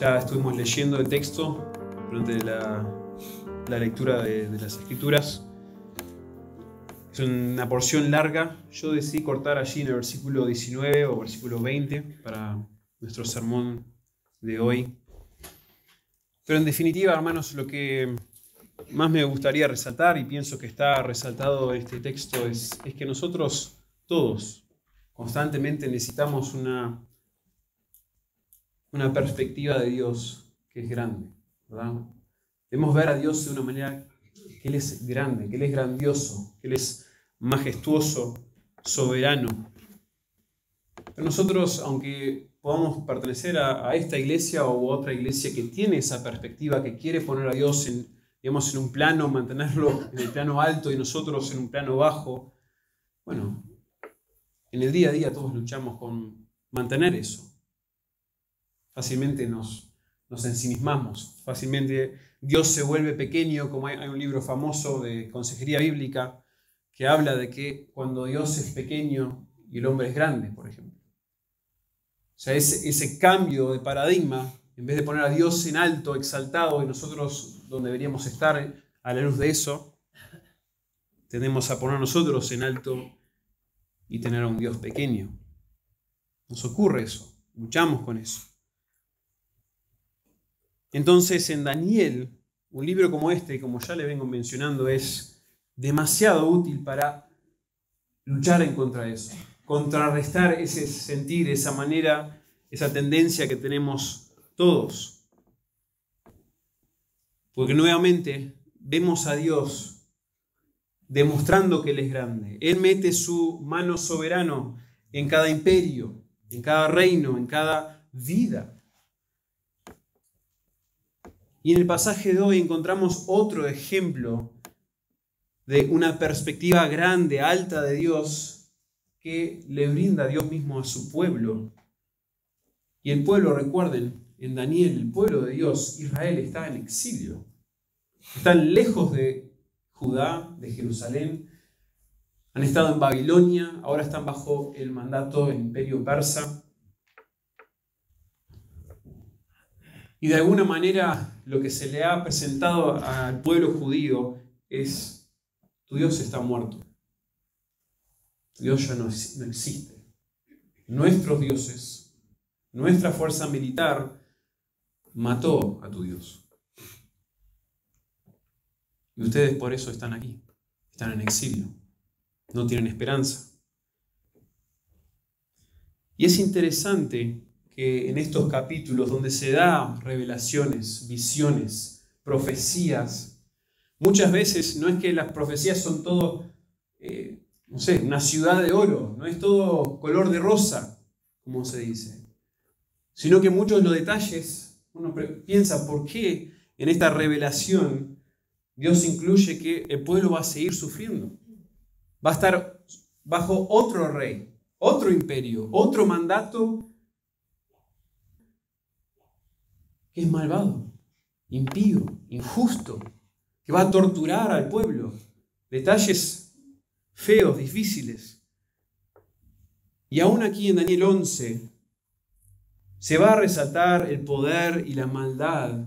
ya estuvimos leyendo el texto durante la, lectura de, las escrituras. Es una porción larga. Yo decidí cortar allí en el versículo 19 o versículo 20 para nuestro sermón de hoy. Pero en definitiva, hermanos, lo que más me gustaría resaltar y pienso que está resaltado en este texto es que nosotros todos constantemente necesitamos una una perspectiva de Dios que es grande, ¿verdad? Debemos ver a Dios de una manera que Él es grande, que Él es grandioso, que Él es majestuoso, soberano. Pero nosotros, aunque podamos pertenecer a, esta iglesia o a otra iglesia que tiene esa perspectiva, que quiere poner a Dios en, digamos, en un plano, mantenerlo en el plano alto y nosotros en un plano bajo, bueno, en el día a día todos luchamos con mantener eso. Fácilmente nos, nos ensimismamos, fácilmente Dios se vuelve pequeño, como hay, un libro famoso de consejería bíblica que habla de que cuando Dios es pequeño y el hombre es grande, por ejemplo. O sea, ese, ese cambio de paradigma, en vez de poner a Dios en alto, exaltado, y nosotros donde deberíamos estar a la luz de eso, tenemos a poner nosotros en alto y tener a un Dios pequeño. Nos ocurre eso, luchamos con eso. Entonces en Daniel, un libro como este, como ya le vengo mencionando, es demasiado útil para luchar en contra de eso, contrarrestar ese sentir, esa manera, esa tendencia que tenemos todos. Porque nuevamente vemos a Dios demostrando que Él es grande. Él mete su mano soberano en cada imperio, en cada reino, en cada vida. Y en el pasaje de hoy encontramos otro ejemplo de una perspectiva grande, alta de Dios que le brinda Dios mismo a su pueblo. Y el pueblo, recuerden, en Daniel, el pueblo de Dios, Israel está en exilio. Están lejos de Judá, de Jerusalén. Han estado en Babilonia, ahora están bajo el mandato del imperio persa. Y de alguna manera lo que se le ha presentado al pueblo judío es, tu Dios está muerto. Tu Dios ya no, existe. Nuestros dioses, nuestra fuerza militar mató a tu Dios. Y ustedes por eso están aquí, están en exilio, no tienen esperanza. Y es interesante en estos capítulos donde se da revelaciones, visiones, profecías, muchas veces no es que las profecías son todo, eh, no sé, una ciudad de oro, no es todo color de rosa, como se dice, sino que muchos de los detalles, uno piensa por qué en esta revelación Dios incluye que el pueblo va a seguir sufriendo, va a estar bajo otro rey, otro imperio, otro mandato que es malvado, impío, injusto, que va a torturar al pueblo. Detalles feos, difíciles. Y aún aquí en Daniel 11 se va a resaltar el poder y la maldad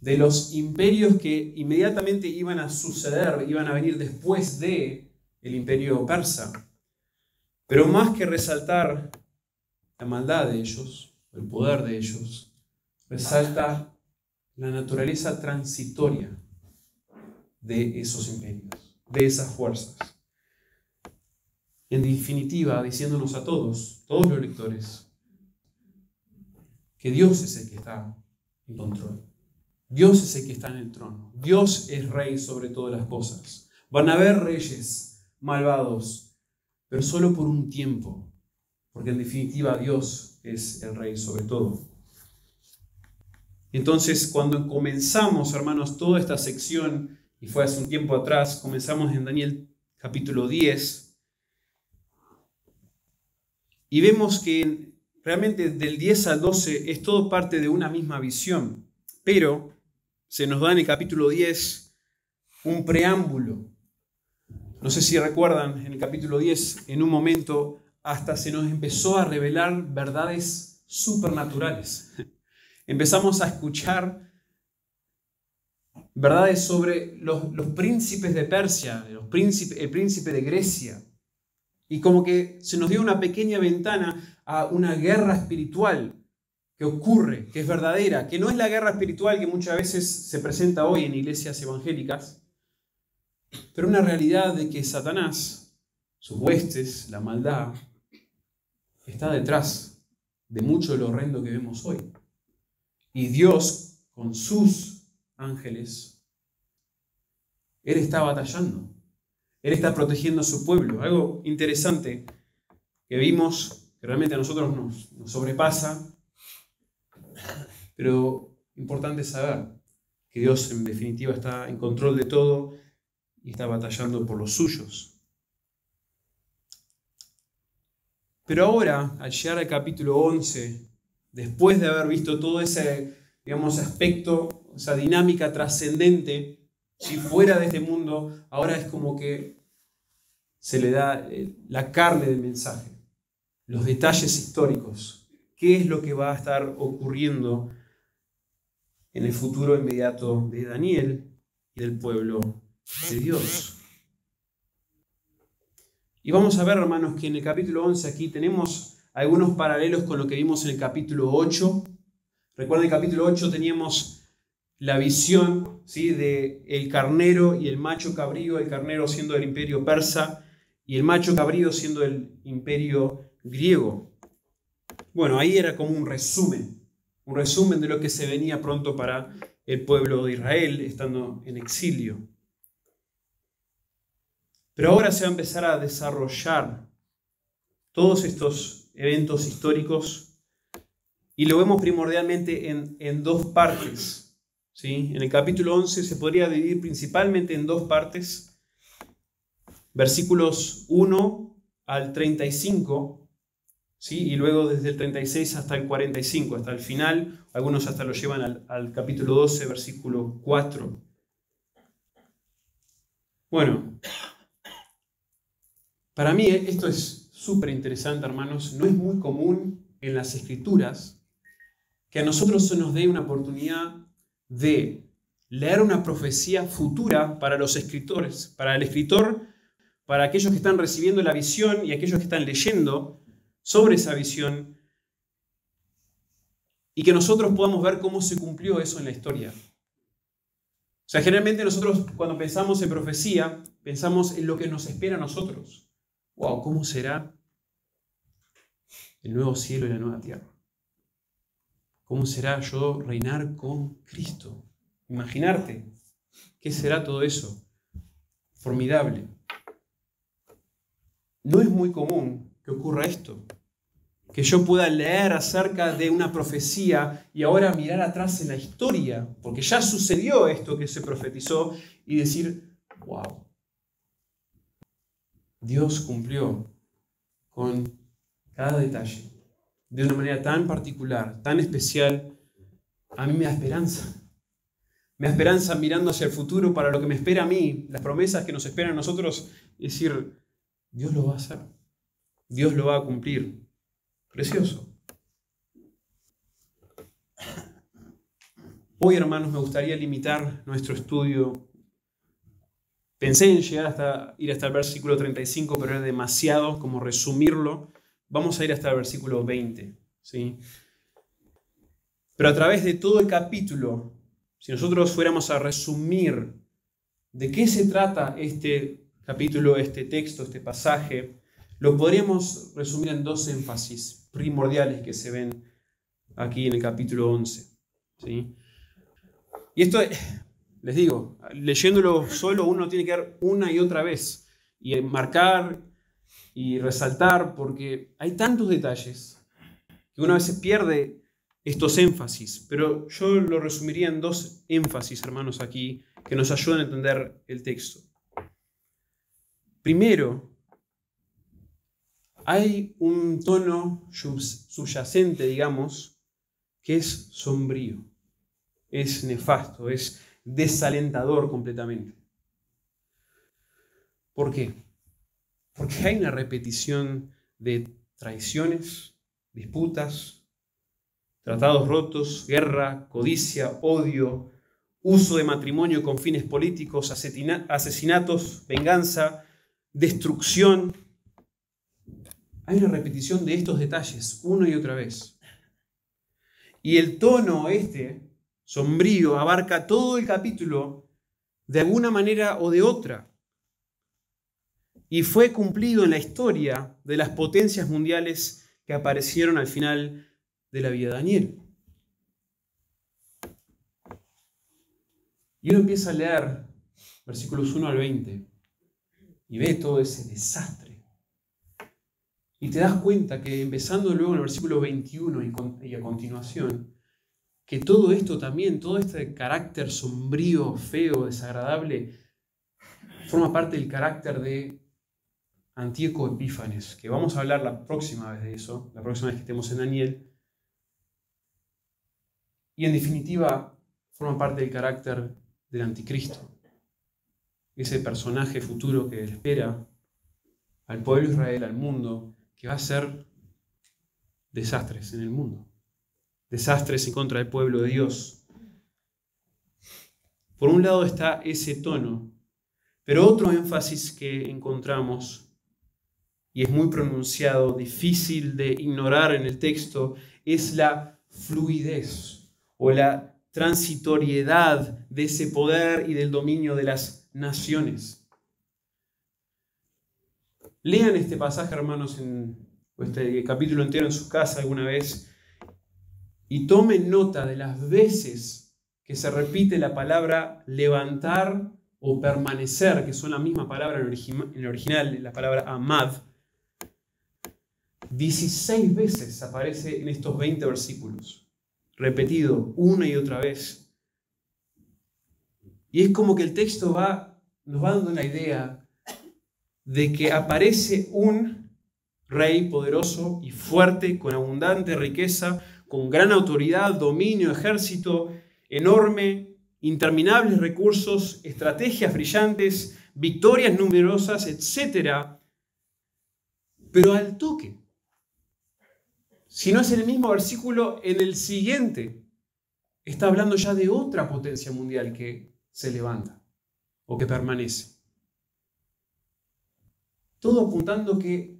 de los imperios que inmediatamente iban a suceder, iban a venir después de el imperio persa. Pero más que resaltar la maldad de ellos, el poder de ellos, resalta la naturaleza transitoria de esos imperios, de esas fuerzas. En definitiva, diciéndonos a todos, todos los lectores, que Dios es el que está en control. Dios es el que está en el trono. Dios es rey sobre todas las cosas. Van a haber reyes malvados, pero solo por un tiempo, porque en definitiva Dios es el rey sobre todo. Entonces, cuando comenzamos, hermanos, toda esta sección, y fue hace un tiempo atrás, comenzamos en Daniel capítulo 10, y vemos que realmente del 10 al 12 es todo parte de una misma visión, pero se nos da en el capítulo 10 un preámbulo. No sé si recuerdan, en el capítulo 10, en un momento, hasta se nos empezó a revelar verdades supernaturales empezamos a escuchar verdades sobre los, príncipes de Persia, el príncipe de Grecia. Y como que se nos dio una pequeña ventana a una guerra espiritual que ocurre, que es verdadera, que no es la guerra espiritual que muchas veces se presenta hoy en iglesias evangélicas, pero una realidad de que Satanás, sus huestes, la maldad, está detrás de mucho de lo horrendo que vemos hoy y Dios con sus ángeles. Él está batallando. Él está protegiendo a su pueblo. Algo interesante que vimos, que realmente a nosotros nos, sobrepasa, pero importante saber que Dios en definitiva está en control de todo y está batallando por los suyos. Pero ahora, al llegar al capítulo 11 después de haber visto todo ese, digamos, aspecto, esa dinámica trascendente, si fuera de este mundo, ahora es como que se le da eh, la carne del mensaje, los detalles históricos, qué es lo que va a estar ocurriendo en el futuro inmediato de Daniel y del pueblo de Dios. Y vamos a ver, hermanos, que en el capítulo 11 aquí tenemos algunos paralelos con lo que vimos en el capítulo 8. recuerden en el capítulo 8 teníamos la visión ¿sí? de el carnero y el macho cabrío, el carnero siendo del imperio persa y el macho cabrío siendo del imperio griego. Bueno, ahí era como un resumen, un resumen de lo que se venía pronto para el pueblo de Israel estando en exilio. Pero ahora se va a empezar a desarrollar todos estos eventos históricos y lo vemos primordialmente en, dos partes. En el capítulo 11 se podría dividir principalmente en dos partes, versículos 1 al 35, ¿sí? y luego desde el 36 hasta el 45, hasta el final, algunos hasta lo llevan al capítulo 12, versículo 4. Bueno, para mí esto es súper interesante, hermanos. No es muy común en las escrituras que a nosotros se nos dé una oportunidad de leer una profecía futura para los escritores, para el escritor, para aquellos que están recibiendo la visión y aquellos que están leyendo sobre esa visión, y que nosotros podamos ver cómo se cumplió eso en la historia. O sea, generalmente nosotros cuando pensamos en profecía, pensamos en lo que nos espera a nosotros wow, ¿cómo será el nuevo cielo y la nueva tierra? ¿Cómo será yo reinar con Cristo? Imaginarte, ¿qué será todo eso? Formidable. No es muy común que ocurra esto, que yo pueda leer acerca de una profecía y ahora mirar atrás en la historia, porque ya sucedió esto que se profetizó, y decir, wow, Dios cumplió con cada detalle de una manera tan particular, tan especial. A mí me da esperanza. Me da esperanza mirando hacia el futuro para lo que me espera a mí, las promesas que nos esperan a nosotros. Es decir, Dios lo va a hacer. Dios lo va a cumplir. Precioso. Hoy, hermanos, me gustaría limitar nuestro estudio Pensé en llegar hasta ir hasta el versículo 35, pero era demasiado como resumirlo. Vamos a ir hasta el versículo 20. ¿sí? Pero a través de todo el capítulo, si nosotros fuéramos a resumir de qué se trata este capítulo, este texto, este pasaje, lo podríamos resumir en dos énfasis primordiales que se ven aquí en el capítulo 11. ¿sí? Y esto les digo, leyéndolo solo uno tiene que ver una y otra vez y marcar y resaltar porque hay tantos detalles que uno a veces pierde estos énfasis, pero yo lo resumiría en dos énfasis, hermanos, aquí que nos ayudan a entender el texto. Primero, hay un tono subyacente, digamos, que es sombrío, es nefasto, es desalentador completamente. ¿Por qué? Porque hay una repetición de traiciones, disputas, tratados rotos, guerra, codicia, odio, uso de matrimonio con fines políticos, asesinatos, venganza, destrucción. Hay una repetición de estos detalles una y otra vez. Y el tono este sombrío, abarca todo el capítulo de alguna manera o de otra. Y fue cumplido en la historia de las potencias mundiales que aparecieron al final de la vida de Daniel. Y uno empieza a leer versículos 1 al 20 y ve todo ese desastre. Y te das cuenta que empezando luego en el versículo 21 y, y a continuación, que todo esto también, todo este carácter sombrío, feo, desagradable, forma parte del carácter de Antíoco Epífanes, que vamos a hablar la próxima vez de eso, la próxima vez que estemos en Daniel. Y en definitiva, forma parte del carácter del anticristo, ese personaje futuro que espera al pueblo de Israel, al mundo, que va a ser desastres en el mundo desastres en contra del pueblo de Dios. Por un lado está ese tono, pero otro énfasis que encontramos, y es muy pronunciado, difícil de ignorar en el texto, es la fluidez o la transitoriedad de ese poder y del dominio de las naciones. Lean este pasaje, hermanos, en, este capítulo entero en su casa alguna vez y tomen nota de las veces que se repite la palabra levantar o permanecer, que son la misma palabra en el, en original, la palabra amad. 16 veces aparece en estos 20 versículos, repetido una y otra vez. Y es como que el texto va, nos va dando la idea de que aparece un rey poderoso y fuerte, con abundante riqueza, con gran autoridad, dominio, ejército enorme, interminables recursos, estrategias brillantes, victorias numerosas, etc. Pero al toque, si no es el mismo versículo, en el siguiente está hablando ya de otra potencia mundial que se levanta o que permanece. Todo apuntando que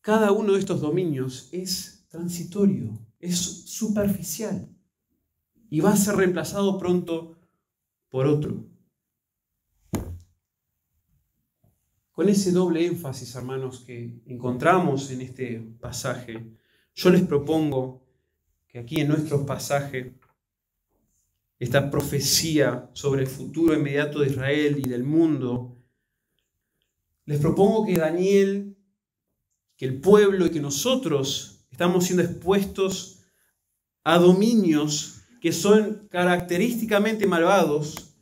cada uno de estos dominios es transitorio es superficial y va a ser reemplazado pronto por otro. Con ese doble énfasis, hermanos, que encontramos en este pasaje, yo les propongo que aquí en nuestro pasaje, esta profecía sobre el futuro inmediato de Israel y del mundo, les propongo que Daniel, que el pueblo y que nosotros estamos siendo expuestos a dominios que son característicamente malvados,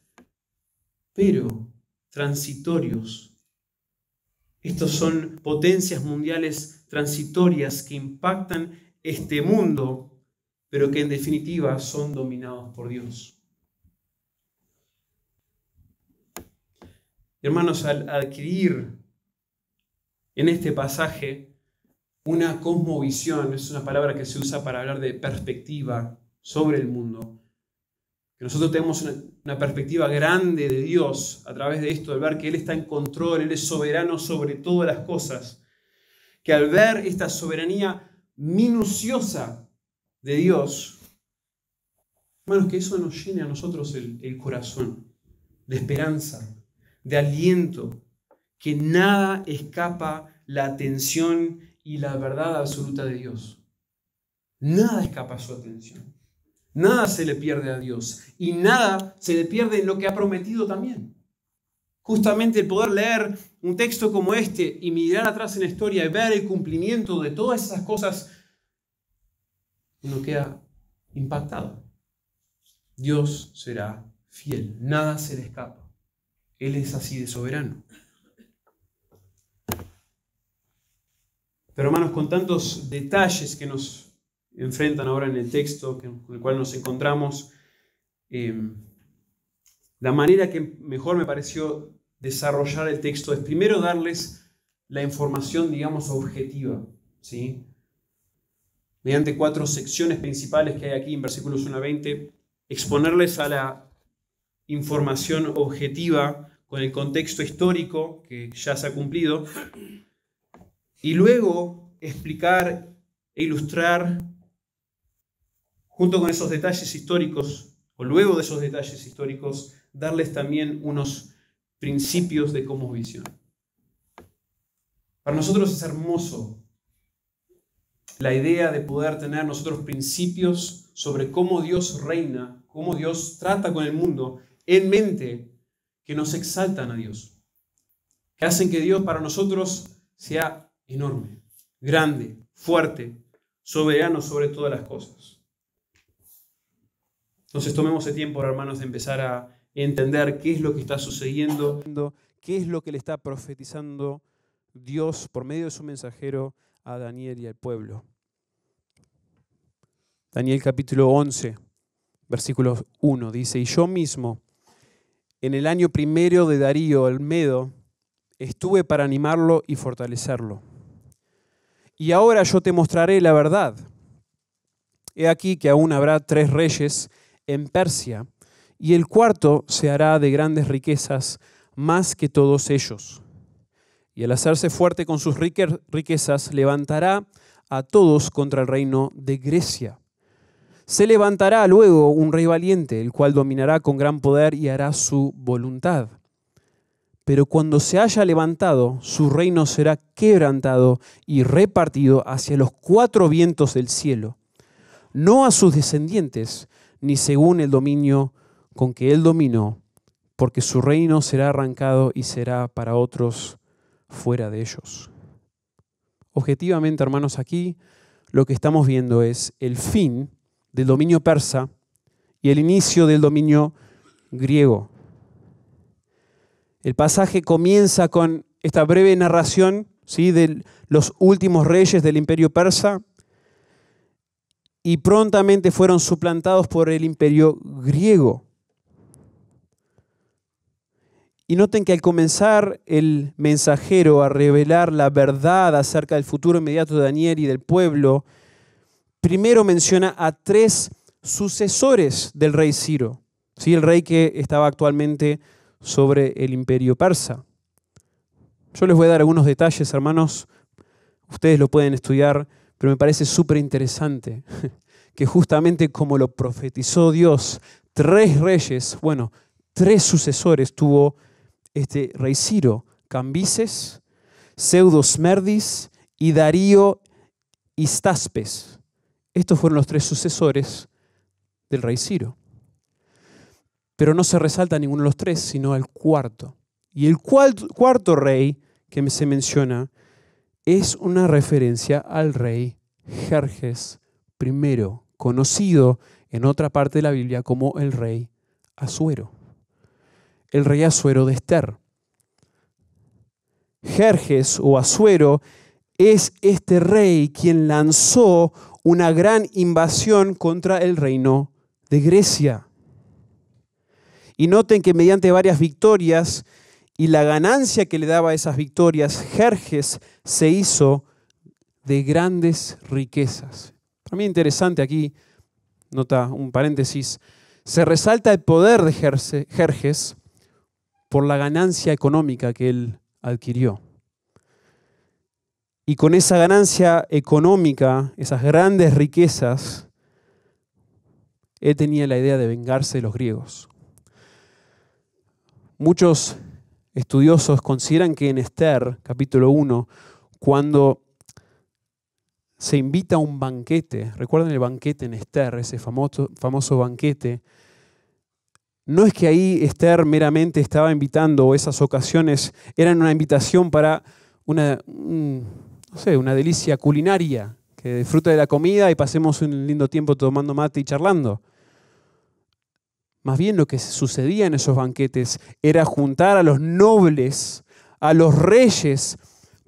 pero transitorios. Estos son potencias mundiales transitorias que impactan este mundo, pero que en definitiva son dominados por Dios. Hermanos, al adquirir en este pasaje una cosmovisión es una palabra que se usa para hablar de perspectiva sobre el mundo. Que nosotros tenemos una, perspectiva grande de Dios a través de esto, al ver que Él está en control, Él es soberano sobre todas las cosas. Que al ver esta soberanía minuciosa de Dios, hermanos, que eso nos llene a nosotros el, el corazón de esperanza, de aliento, que nada escapa la atención y la verdad absoluta de Dios. Nada escapa a su atención. Nada se le pierde a Dios y nada se le pierde en lo que ha prometido también. Justamente el poder leer un texto como este y mirar atrás en la historia y ver el cumplimiento de todas esas cosas, uno queda impactado. Dios será fiel, nada se le escapa. Él es así de soberano. Pero hermanos, con tantos detalles que nos enfrentan ahora en el texto con el cual nos encontramos, eh, la manera que mejor me pareció desarrollar el texto es primero darles la información, digamos, objetiva, ¿sí? Mediante cuatro secciones principales que hay aquí en versículos 1 a 20, exponerles a la información objetiva con el contexto histórico que ya se ha cumplido, y luego explicar e ilustrar junto con esos detalles históricos, o luego de esos detalles históricos, darles también unos principios de cómo visión. Para nosotros es hermoso la idea de poder tener nosotros principios sobre cómo Dios reina, cómo Dios trata con el mundo en mente, que nos exaltan a Dios, que hacen que Dios para nosotros sea enorme, grande, fuerte, soberano sobre todas las cosas. Entonces tomemos el tiempo, hermanos, de empezar a entender qué es lo que está sucediendo, qué es lo que le está profetizando Dios por medio de su mensajero a Daniel y al pueblo. Daniel capítulo 11, versículo 1 dice, y yo mismo, en el año primero de Darío el Medo, estuve para animarlo y fortalecerlo y ahora yo te mostraré la verdad. He aquí que aún habrá tres reyes en Persia, y el cuarto se hará de grandes riquezas más que todos ellos. Y al hacerse fuerte con sus riquezas, levantará a todos contra el reino de Grecia. Se levantará luego un rey valiente, el cual dominará con gran poder y hará su voluntad pero cuando se haya levantado, su reino será quebrantado y repartido hacia los cuatro vientos del cielo, no a sus descendientes, ni según el dominio con que él dominó, porque su reino será arrancado y será para otros fuera de ellos. Objetivamente, hermanos, aquí lo que estamos viendo es el fin del dominio persa y el inicio del dominio griego. El pasaje comienza con esta breve narración ¿sí? de los últimos reyes del imperio persa y prontamente fueron suplantados por el imperio griego. Y noten que al comenzar el mensajero a revelar la verdad acerca del futuro inmediato de Daniel y del pueblo, primero menciona a tres sucesores del rey Ciro, ¿sí? el rey que estaba actualmente sobre el imperio persa. Yo les voy a dar algunos detalles, hermanos, ustedes lo pueden estudiar, pero me parece súper interesante que justamente como lo profetizó Dios, tres reyes, bueno, tres sucesores tuvo este rey Ciro, Cambises, smerdis y Darío Istaspes. Estos fueron los tres sucesores del rey Ciro pero no se resalta ninguno de los tres, sino al cuarto. Y el cuarto rey que se menciona es una referencia al rey Jerjes I, conocido en otra parte de la Biblia como el rey Asuero, el rey Asuero de Esther. Jerjes o Asuero es este rey quien lanzó una gran invasión contra el reino de Grecia. Y noten que mediante varias victorias y la ganancia que le daba a esas victorias, Jerjes se hizo de grandes riquezas. Para mí interesante aquí, nota un paréntesis, se resalta el poder de Jerjes por la ganancia económica que él adquirió. Y con esa ganancia económica, esas grandes riquezas, él tenía la idea de vengarse de los griegos. Muchos estudiosos consideran que en Esther, capítulo 1, cuando se invita a un banquete, recuerden el banquete en Esther, ese famoso, famoso banquete, no es que ahí Esther meramente estaba invitando, esas ocasiones eran una invitación para una, no sé, una delicia culinaria, que disfrute de la comida y pasemos un lindo tiempo tomando mate y charlando. Más bien lo que sucedía en esos banquetes era juntar a los nobles, a los reyes,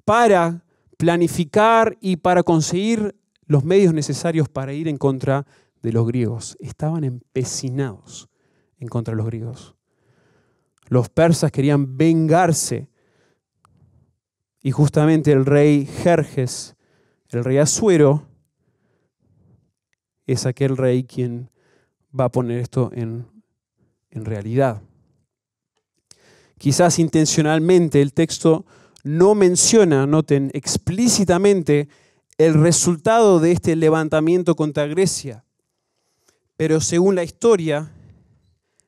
para planificar y para conseguir los medios necesarios para ir en contra de los griegos. Estaban empecinados en contra de los griegos. Los persas querían vengarse y justamente el rey Jerjes, el rey azuero, es aquel rey quien va a poner esto en en realidad. Quizás intencionalmente el texto no menciona, noten, explícitamente el resultado de este levantamiento contra Grecia, pero según la historia,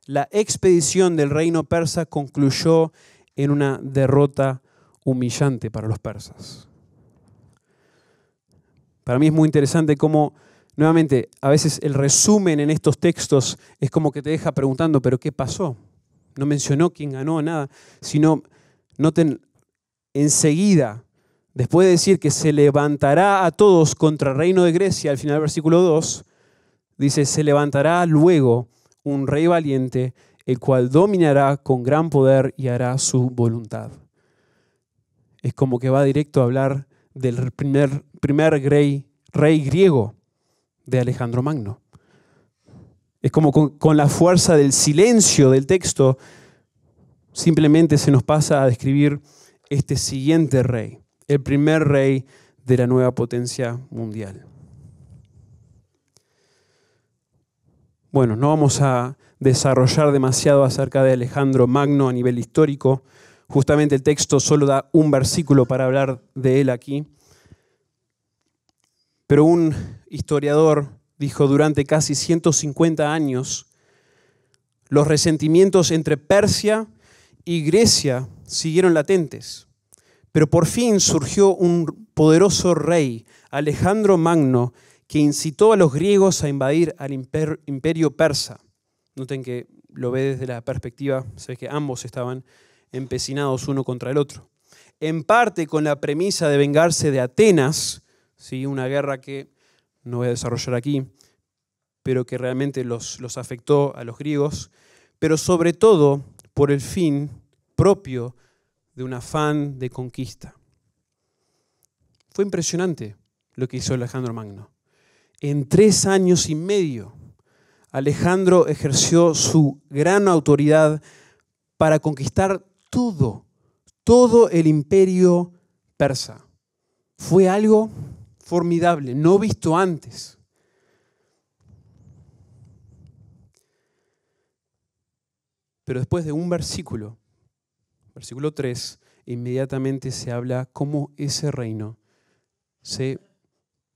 la expedición del reino persa concluyó en una derrota humillante para los persas. Para mí es muy interesante cómo Nuevamente, a veces el resumen en estos textos es como que te deja preguntando, pero ¿qué pasó? No mencionó quién ganó, nada, sino noten enseguida, después de decir que se levantará a todos contra el reino de Grecia, al final del versículo 2, dice, se levantará luego un rey valiente, el cual dominará con gran poder y hará su voluntad. Es como que va directo a hablar del primer, rey griego de Alejandro Magno. Es como con, la fuerza del silencio del texto, simplemente se nos pasa a describir este siguiente rey, el primer rey de la nueva potencia mundial. Bueno, no vamos a desarrollar demasiado acerca de Alejandro Magno a nivel histórico. Justamente el texto solo da un versículo para hablar de él aquí. Pero un historiador dijo, durante casi 150 años, los resentimientos entre Persia y Grecia siguieron latentes. Pero por fin surgió un poderoso rey, Alejandro Magno, que incitó a los griegos a invadir al imperio persa. Noten que lo ve desde la perspectiva, se que ambos estaban empecinados uno contra el otro. En parte con la premisa de vengarse de Atenas, ¿sí? una guerra que no voy a desarrollar aquí, pero que realmente los, afectó a los griegos, pero sobre todo por el fin propio de un afán de conquista. Fue impresionante lo que hizo Alejandro Magno. En tres años y medio, Alejandro ejerció su gran autoridad para conquistar todo, todo el imperio persa. Fue algo formidable, no visto antes. Pero después de un versículo, versículo 3, inmediatamente se habla cómo ese reino se,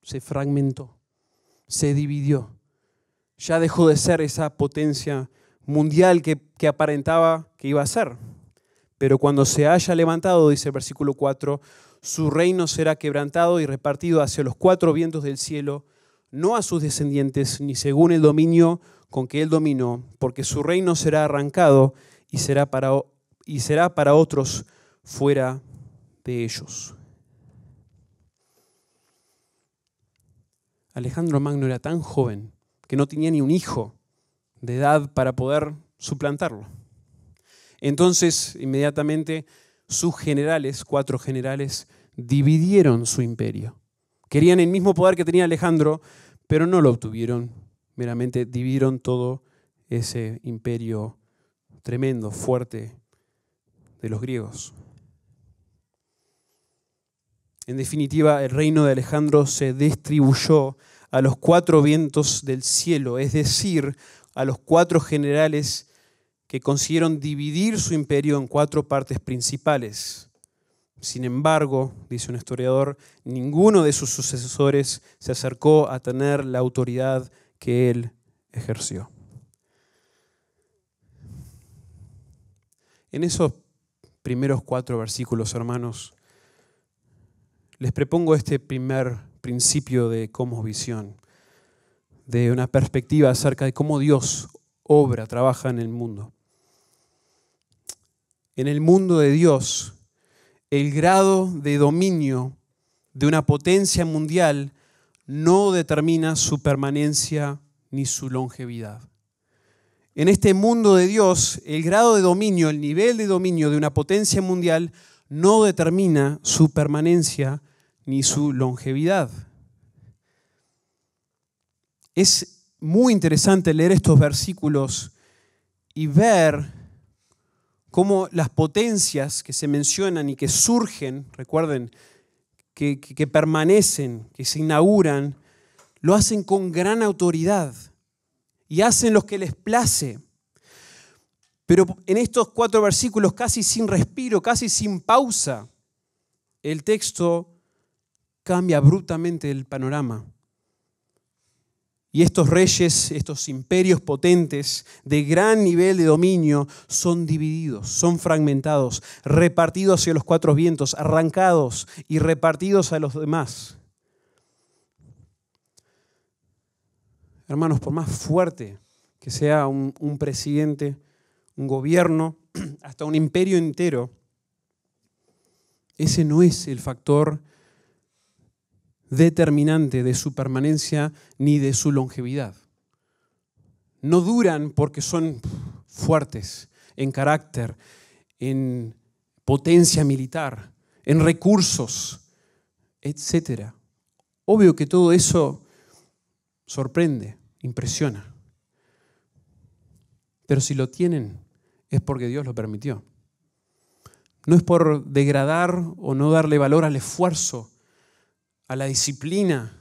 se fragmentó, se dividió. Ya dejó de ser esa potencia mundial que, que aparentaba que iba a ser. Pero cuando se haya levantado, dice el versículo 4, su reino será quebrantado y repartido hacia los cuatro vientos del cielo, no a sus descendientes, ni según el dominio con que él dominó, porque su reino será arrancado y será para, y será para otros fuera de ellos. Alejandro Magno era tan joven que no tenía ni un hijo de edad para poder suplantarlo. Entonces, inmediatamente sus generales, cuatro generales, dividieron su imperio. Querían el mismo poder que tenía Alejandro, pero no lo obtuvieron. Meramente dividieron todo ese imperio tremendo, fuerte de los griegos. En definitiva, el reino de Alejandro se distribuyó a los cuatro vientos del cielo, es decir, a los cuatro generales que consiguieron dividir su imperio en cuatro partes principales. Sin embargo, dice un historiador, ninguno de sus sucesores se acercó a tener la autoridad que él ejerció. En esos primeros cuatro versículos, hermanos, les propongo este primer principio de cómo visión, de una perspectiva acerca de cómo Dios obra, trabaja en el mundo en el mundo de Dios el grado de dominio de una potencia mundial no determina su permanencia ni su longevidad. En este mundo de Dios, el grado de dominio, el nivel de dominio de una potencia mundial no determina su permanencia ni su longevidad. Es muy interesante leer estos versículos y ver cómo las potencias que se mencionan y que surgen, recuerden, que, permanecen, que se inauguran, lo hacen con gran autoridad y hacen lo que les place. Pero en estos cuatro versículos, casi sin respiro, casi sin pausa, el texto cambia abruptamente el panorama. Y estos reyes, estos imperios potentes de gran nivel de dominio son divididos, son fragmentados, repartidos hacia los cuatro vientos, arrancados y repartidos a los demás. Hermanos, por más fuerte que sea un, presidente, un gobierno, hasta un imperio entero, ese no es el factor determinante de su permanencia ni de su longevidad. No duran porque son fuertes en carácter, en potencia militar, en recursos, etc. Obvio que todo eso sorprende, impresiona. Pero si lo tienen es porque Dios lo permitió. No es por degradar o no darle valor al esfuerzo a la disciplina,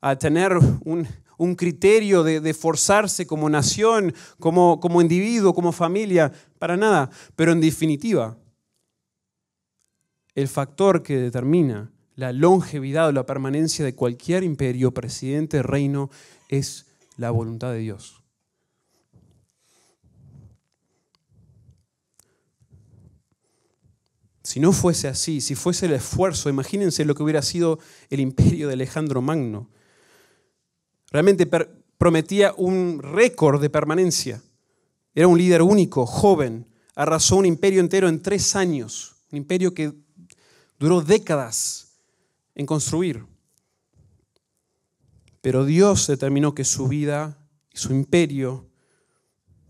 a tener un, criterio de, forzarse como nación, como individuo, como familia, para nada. Pero en definitiva, el factor que determina la longevidad o la permanencia de cualquier imperio, presidente, reino, es la voluntad de Dios. Si no fuese así, si fuese el esfuerzo, imagínense lo que hubiera sido el imperio de Alejandro Magno. Realmente prometía un récord de permanencia. Era un líder único, joven, arrasó un imperio entero en tres años, un imperio que duró décadas en construir. Pero Dios determinó que su vida y su imperio,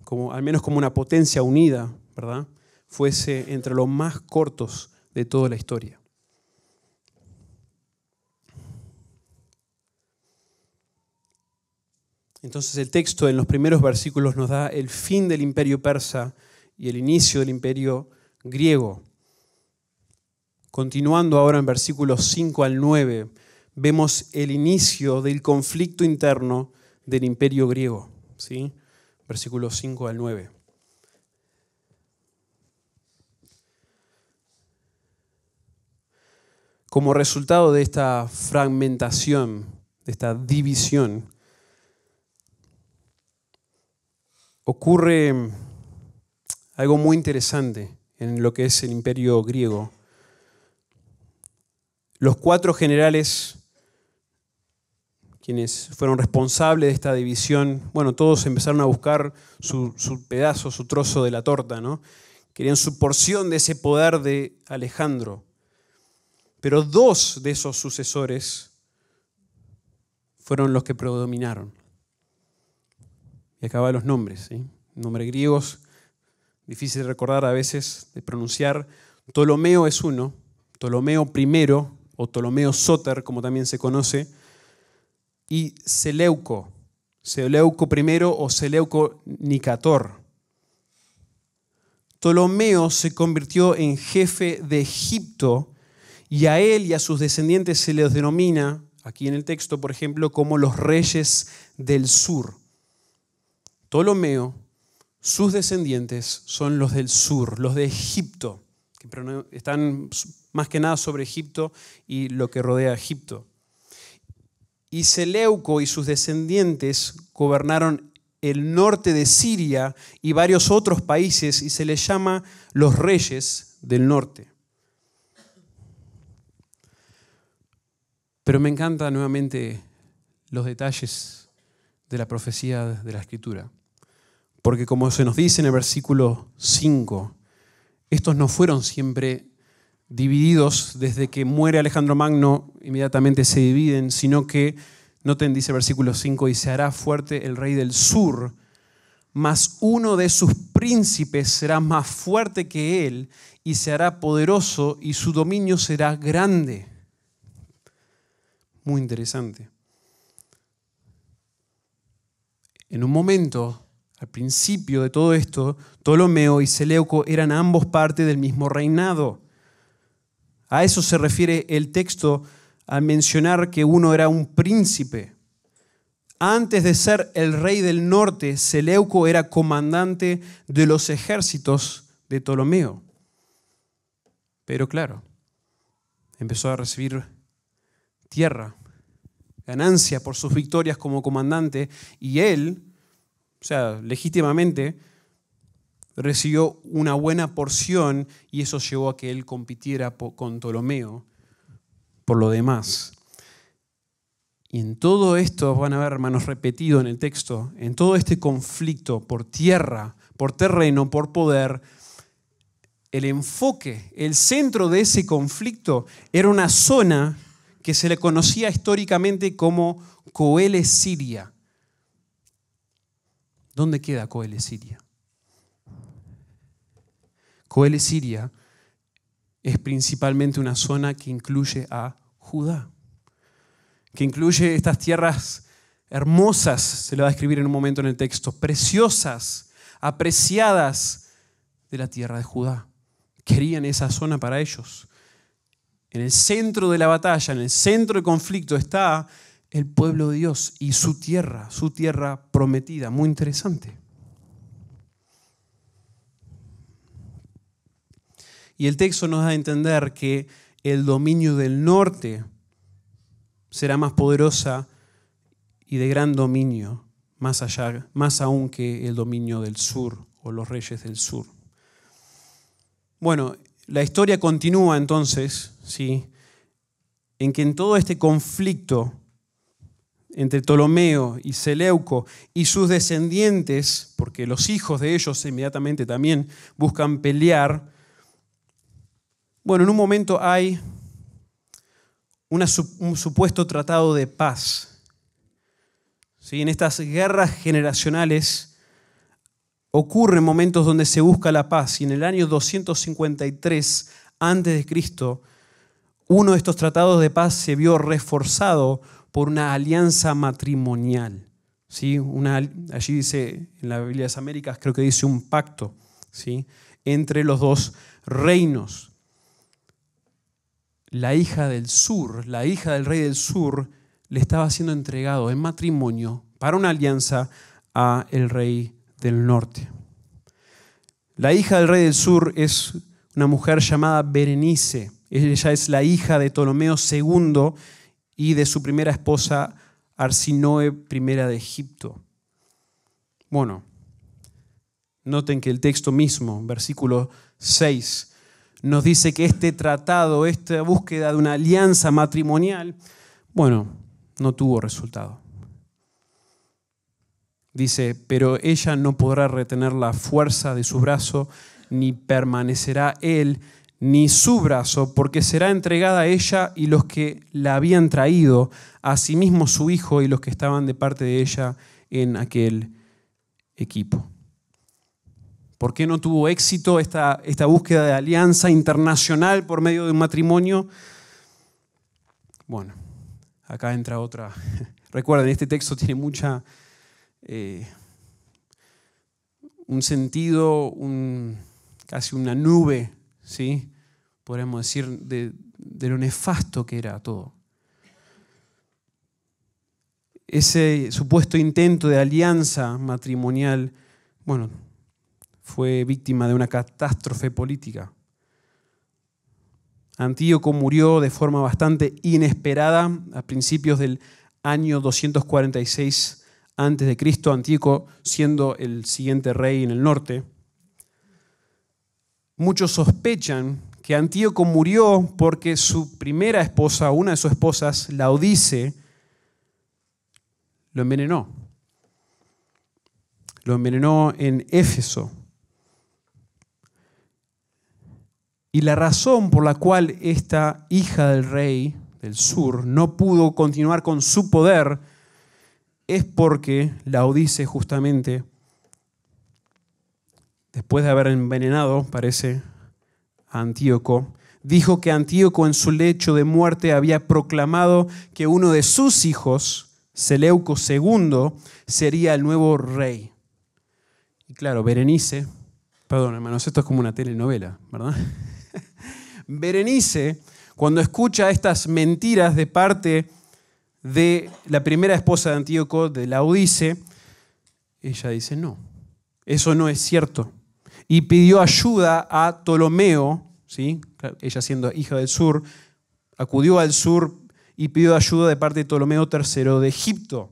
como, al menos como una potencia unida, ¿verdad? fuese entre los más cortos de toda la historia. Entonces el texto en los primeros versículos nos da el fin del imperio persa y el inicio del imperio griego. Continuando ahora en versículos 5 al 9, vemos el inicio del conflicto interno del imperio griego. ¿sí? Versículos 5 al 9. como resultado de esta fragmentación, de esta división, ocurre algo muy interesante en lo que es el imperio griego. Los cuatro generales, quienes fueron responsables de esta división, bueno, todos empezaron a buscar su, pedazo, su trozo de la torta, ¿no? Querían su porción de ese poder de Alejandro. Pero dos de esos sucesores fueron los que predominaron. Y acaba los nombres. Nombres griegos, difícil de recordar a veces, de pronunciar. Ptolomeo es uno, Ptolomeo I o Ptolomeo Soter, como también se conoce, y Seleuco, Seleuco I o Seleuco Nicator. Ptolomeo se convirtió en jefe de Egipto y a él y a sus descendientes se les denomina, aquí en el texto, por ejemplo, como los reyes del sur. Ptolomeo, sus descendientes son los del sur, los de Egipto, que están más que nada sobre Egipto y lo que rodea Egipto. Y Seleuco y sus descendientes gobernaron el norte de Siria y varios otros países y se les llama los reyes del norte. Pero me encantan nuevamente los detalles de la profecía de la Escritura. Porque como se nos dice en el versículo 5, estos no fueron siempre divididos desde que muere Alejandro Magno, inmediatamente se dividen, sino que, noten, dice el versículo 5, y se hará fuerte el rey del sur, mas uno de sus príncipes será más fuerte que él y se hará poderoso y su dominio será grande muy interesante. En un momento, al principio de todo esto, Ptolomeo y Seleuco eran ambos parte del mismo reinado. A eso se refiere el texto al mencionar que uno era un príncipe. Antes de ser el rey del norte, Seleuco era comandante de los ejércitos de Ptolomeo. Pero claro, empezó a recibir tierra, ganancia por sus victorias como comandante, y él, o sea, legítimamente, recibió una buena porción y eso llevó a que él compitiera con Ptolomeo por lo demás. Y en todo esto, van a ver hermanos repetido en el texto, en todo este conflicto por tierra, por terreno, por poder, el enfoque, el centro de ese conflicto era una zona que se le conocía históricamente como Coele Siria. ¿Dónde queda Coele Siria? Coele Siria es principalmente una zona que incluye a Judá, que incluye estas tierras hermosas, se le va a describir en un momento en el texto, preciosas, apreciadas de la tierra de Judá. Querían esa zona para ellos. En el centro de la batalla, en el centro del conflicto está el pueblo de Dios y su tierra, su tierra prometida. Muy interesante. Y el texto nos da a entender que el dominio del norte será más poderosa y de gran dominio, más allá, más aún que el dominio del sur o los reyes del sur. Bueno, la historia continúa entonces, ¿sí? en que en todo este conflicto entre Ptolomeo y Seleuco y sus descendientes, porque los hijos de ellos inmediatamente también buscan pelear, bueno, en un momento hay un supuesto tratado de paz. ¿Sí? En estas guerras generacionales, ocurre momentos donde se busca la paz y en el año 253 a.C., uno de estos tratados de paz se vio reforzado por una alianza matrimonial. ¿sí? allí dice, en la Biblia de las Américas creo que dice un pacto ¿sí? entre los dos reinos. La hija del sur, la hija del rey del sur, le estaba siendo entregado en matrimonio para una alianza a el rey del norte. La hija del rey del sur es una mujer llamada Berenice. Ella es la hija de Ptolomeo II y de su primera esposa Arsinoe I de Egipto. Bueno, noten que el texto mismo, versículo 6, nos dice que este tratado, esta búsqueda de una alianza matrimonial, bueno, no tuvo resultado. Dice, pero ella no podrá retener la fuerza de su brazo, ni permanecerá él, ni su brazo, porque será entregada a ella y los que la habían traído, a sí mismo su hijo y los que estaban de parte de ella en aquel equipo. ¿Por qué no tuvo éxito esta, esta búsqueda de alianza internacional por medio de un matrimonio? Bueno, acá entra otra. Recuerden, este texto tiene mucha eh, un sentido, casi una nube, ¿sí? podríamos decir, de, de lo nefasto que era todo. Ese supuesto intento de alianza matrimonial, bueno, fue víctima de una catástrofe política. Antíoco murió de forma bastante inesperada a principios del año 246 antes de Cristo, Antíoco siendo el siguiente rey en el norte. Muchos sospechan que Antíoco murió porque su primera esposa, una de sus esposas, Laodice, lo envenenó. Lo envenenó en Éfeso. Y la razón por la cual esta hija del rey del sur no pudo continuar con su poder es porque Laodice justamente, después de haber envenenado, parece, a Antíoco, dijo que Antíoco en su lecho de muerte había proclamado que uno de sus hijos, Seleuco II, sería el nuevo rey. Y claro, Berenice, perdón hermanos, esto es como una telenovela, ¿verdad? Berenice, cuando escucha estas mentiras de parte de la primera esposa de Antíoco, de la Odise, ella dice, no, eso no es cierto. Y pidió ayuda a Ptolomeo, ¿sí? ella siendo hija del sur, acudió al sur y pidió ayuda de parte de Ptolomeo III de Egipto.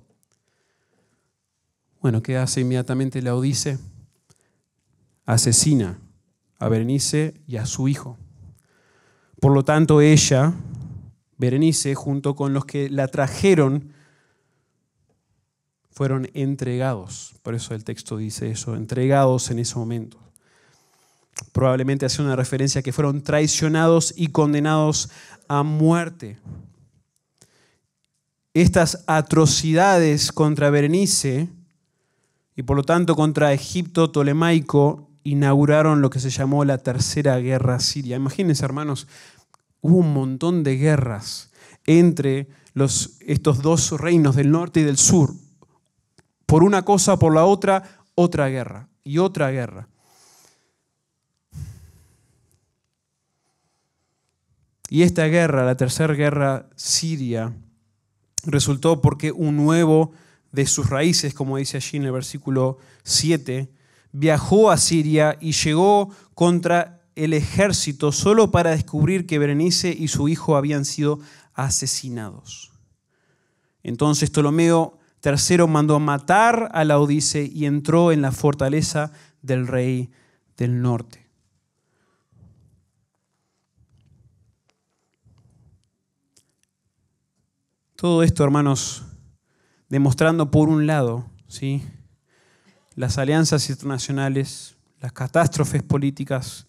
Bueno, ¿qué hace inmediatamente Odise? Asesina a Berenice y a su hijo. Por lo tanto, ella, Berenice, junto con los que la trajeron, fueron entregados. Por eso el texto dice eso, entregados en ese momento. Probablemente hace una referencia que fueron traicionados y condenados a muerte. Estas atrocidades contra Berenice y por lo tanto contra Egipto Ptolemaico inauguraron lo que se llamó la Tercera Guerra Siria. Imagínense, hermanos, hubo un montón de guerras entre los, estos dos reinos del norte y del sur. Por una cosa, por la otra, otra guerra y otra guerra. Y esta guerra, la tercera guerra siria, resultó porque un nuevo de sus raíces, como dice allí en el versículo 7, viajó a Siria y llegó contra el ejército solo para descubrir que Berenice y su hijo habían sido asesinados. Entonces Ptolomeo III mandó matar a Laodice y entró en la fortaleza del rey del norte. Todo esto, hermanos, demostrando por un lado, ¿sí? las alianzas internacionales, las catástrofes políticas,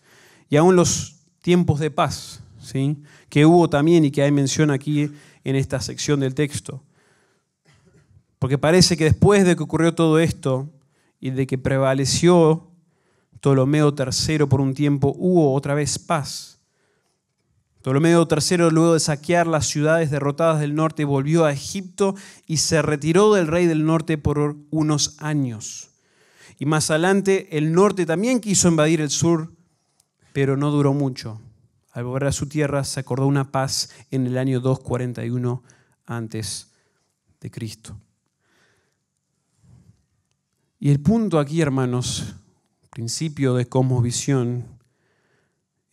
y aún los tiempos de paz, ¿sí? que hubo también y que hay mención aquí en esta sección del texto. Porque parece que después de que ocurrió todo esto y de que prevaleció Ptolomeo III por un tiempo, hubo otra vez paz. Ptolomeo III, luego de saquear las ciudades derrotadas del norte, volvió a Egipto y se retiró del rey del norte por unos años. Y más adelante, el norte también quiso invadir el sur pero no duró mucho. Al volver a su tierra se acordó una paz en el año 241 antes de Cristo. Y el punto aquí, hermanos, principio de visión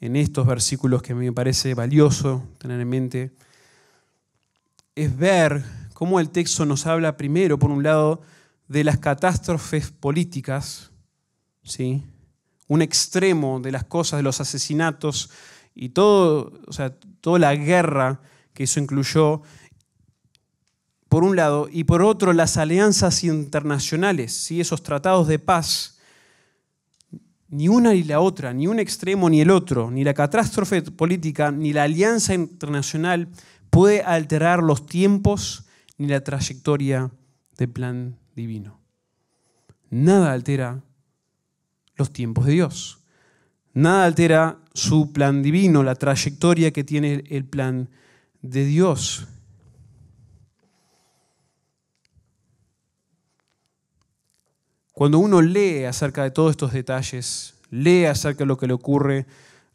en estos versículos que me parece valioso tener en mente, es ver cómo el texto nos habla primero, por un lado, de las catástrofes políticas, ¿sí? un extremo de las cosas, de los asesinatos y todo, sea, toda la guerra que eso incluyó, por un lado, y por otro las alianzas internacionales, esos tratados de paz, ni una ni la otra, ni un extremo ni el otro, ni la catástrofe política, ni la alianza internacional puede alterar los tiempos ni la trayectoria del plan divino. Nada altera los tiempos de Dios. Nada altera su plan divino, la trayectoria que tiene el plan de Dios. Cuando uno lee acerca de todos estos detalles, lee acerca de lo que le ocurre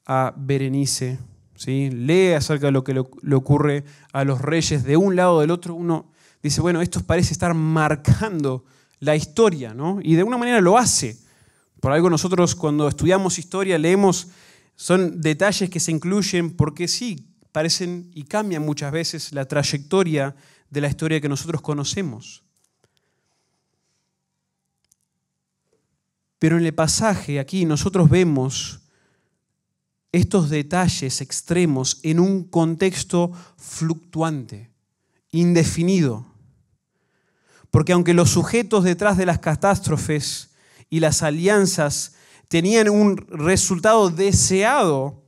a Berenice, ¿sí? lee acerca de lo que le ocurre a los reyes de un lado o del otro, uno dice, bueno, esto parece estar marcando la historia, ¿no? Y de una manera lo hace. Por algo nosotros cuando estudiamos historia leemos, son detalles que se incluyen porque sí, parecen y cambian muchas veces la trayectoria de la historia que nosotros conocemos. Pero en el pasaje aquí nosotros vemos estos detalles extremos en un contexto fluctuante, indefinido. Porque aunque los sujetos detrás de las catástrofes y las alianzas tenían un resultado deseado,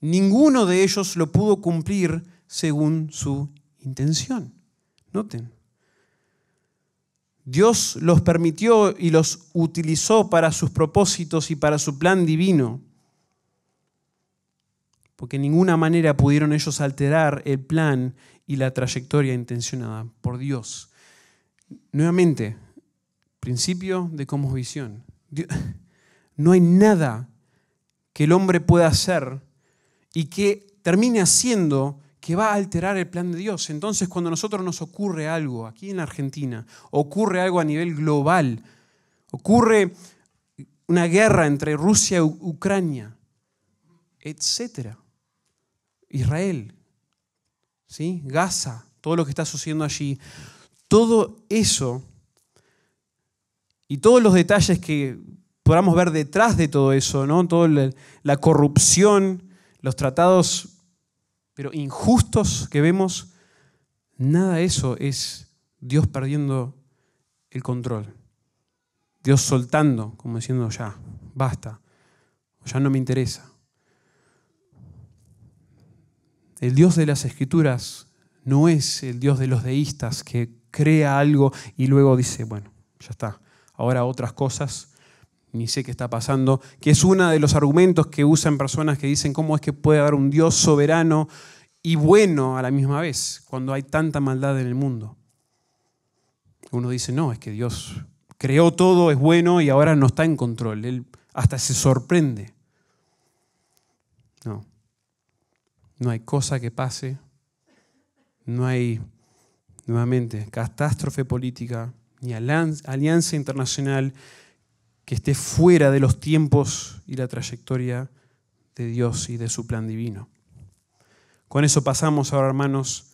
ninguno de ellos lo pudo cumplir según su intención. Noten. Dios los permitió y los utilizó para sus propósitos y para su plan divino, porque de ninguna manera pudieron ellos alterar el plan y la trayectoria intencionada por Dios. Nuevamente, Principio de es visión. no hay nada que el hombre pueda hacer y que termine haciendo que va a alterar el plan de Dios. Entonces, cuando a nosotros nos ocurre algo aquí en Argentina, ocurre algo a nivel global, ocurre una guerra entre Rusia y Ucrania, etcétera. Israel, ¿sí? Gaza, todo lo que está sucediendo allí, todo eso y todos los detalles que podamos ver detrás de todo eso, ¿no? Toda la, corrupción, los tratados, pero injustos que vemos, nada de eso es Dios perdiendo el control. Dios soltando, como diciendo ya, basta, ya no me interesa. El Dios de las Escrituras no es el Dios de los deístas que crea algo y luego dice, bueno, ya está, ahora otras cosas, ni sé qué está pasando, que es uno de los argumentos que usan personas que dicen cómo es que puede haber un Dios soberano y bueno a la misma vez, cuando hay tanta maldad en el mundo. Uno dice, no, es que Dios creó todo, es bueno y ahora no está en control. Él hasta se sorprende. No. No hay cosa que pase. No hay, nuevamente, catástrofe política, ni alianza internacional que esté fuera de los tiempos y la trayectoria de Dios y de su plan divino. Con eso pasamos ahora, hermanos,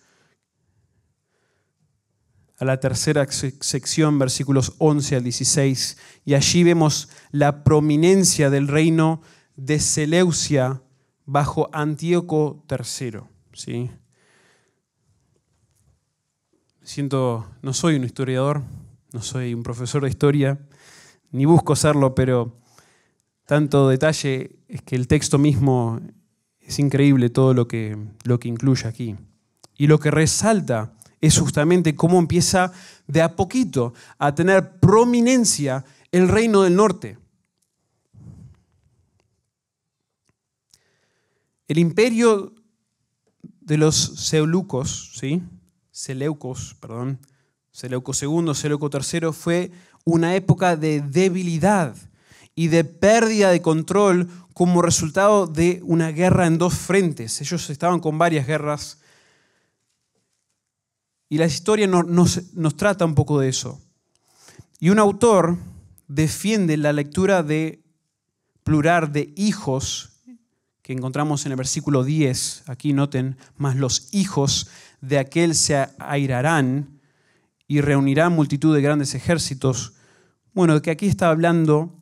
a la tercera sección, versículos 11 al 16, y allí vemos la prominencia del reino de Seleucia bajo Antíoco III. ¿sí? Siento, no soy un historiador, no soy un profesor de historia, ni busco serlo, pero tanto detalle es que el texto mismo es increíble todo lo que, lo que incluye aquí. Y lo que resalta es justamente cómo empieza de a poquito a tener prominencia el reino del norte. El imperio de los Seleucos, ¿sí? Seleucos, perdón, Seleuco II, Seleuco III, fue una época de debilidad y de pérdida de control como resultado de una guerra en dos frentes. Ellos estaban con varias guerras. Y la historia nos, trata un poco de eso. Y un autor defiende la lectura de plural de hijos que encontramos en el versículo 10. Aquí noten, más los hijos de aquel se airarán y reunirá multitud de grandes ejércitos. Bueno, que aquí está hablando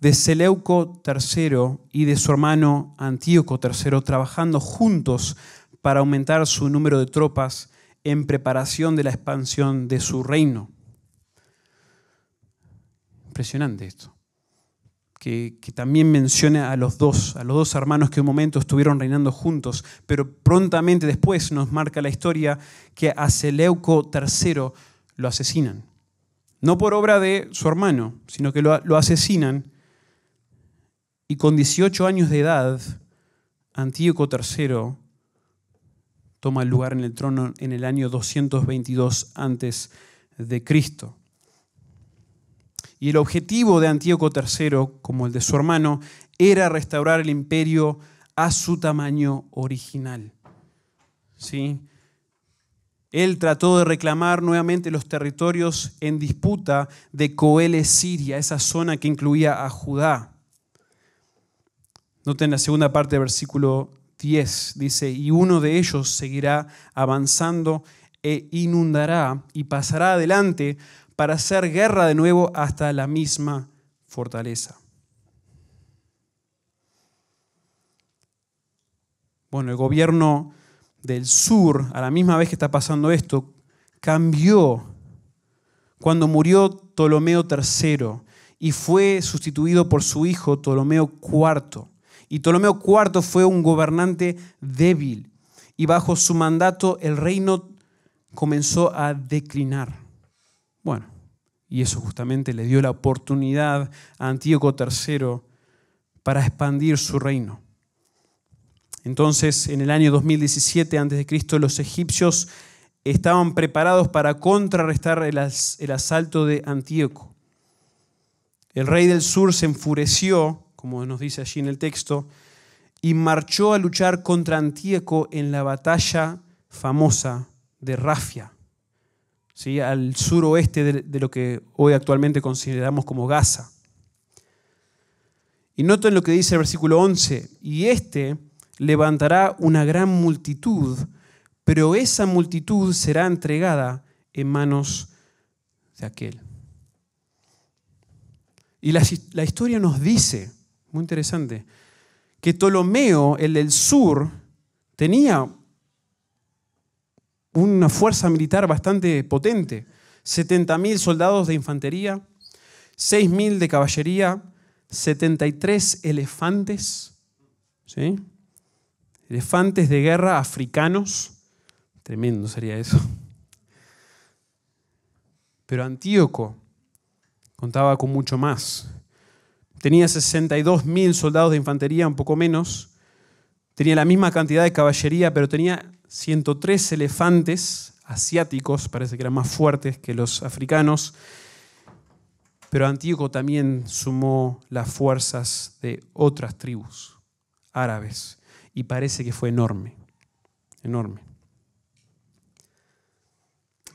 de Seleuco III y de su hermano Antíoco III, trabajando juntos para aumentar su número de tropas en preparación de la expansión de su reino. Impresionante esto que, también menciona a los dos, a los dos hermanos que un momento estuvieron reinando juntos, pero prontamente después nos marca la historia que a Seleuco III lo asesinan. No por obra de su hermano, sino que lo, asesinan y con 18 años de edad, Antíoco III toma el lugar en el trono en el año 222 antes de Cristo. Y el objetivo de Antíoco III, como el de su hermano, era restaurar el imperio a su tamaño original. ¿Sí? Él trató de reclamar nuevamente los territorios en disputa de Coele, Siria, esa zona que incluía a Judá. Noten la segunda parte del versículo 10, dice, y uno de ellos seguirá avanzando e inundará y pasará adelante para hacer guerra de nuevo hasta la misma fortaleza. Bueno, el gobierno del sur, a la misma vez que está pasando esto, cambió cuando murió Ptolomeo III y fue sustituido por su hijo Ptolomeo IV. Y Ptolomeo IV fue un gobernante débil y bajo su mandato el reino comenzó a declinar. Bueno, y eso justamente le dio la oportunidad a Antíoco III para expandir su reino. Entonces, en el año 2017 a.C., los egipcios estaban preparados para contrarrestar el, el asalto de Antíoco. El rey del sur se enfureció, como nos dice allí en el texto, y marchó a luchar contra Antíoco en la batalla famosa de Rafia al suroeste de, lo que hoy actualmente consideramos como Gaza. Y noten lo que dice el versículo 11, y éste levantará una gran multitud, pero esa multitud será entregada en manos de aquel. Y la, la, historia nos dice, muy interesante, que Ptolomeo, el del sur, tenía una fuerza militar bastante potente, 70.000 soldados de infantería, 6.000 de caballería, 73 elefantes, elefantes de guerra africanos, tremendo sería eso. Pero Antíoco contaba con mucho más. Tenía 62.000 soldados de infantería, un poco menos. Tenía la misma cantidad de caballería, pero tenía 103 elefantes asiáticos, parece que eran más fuertes que los africanos, pero Antíoco también sumó las fuerzas de otras tribus árabes y parece que fue enorme, enorme.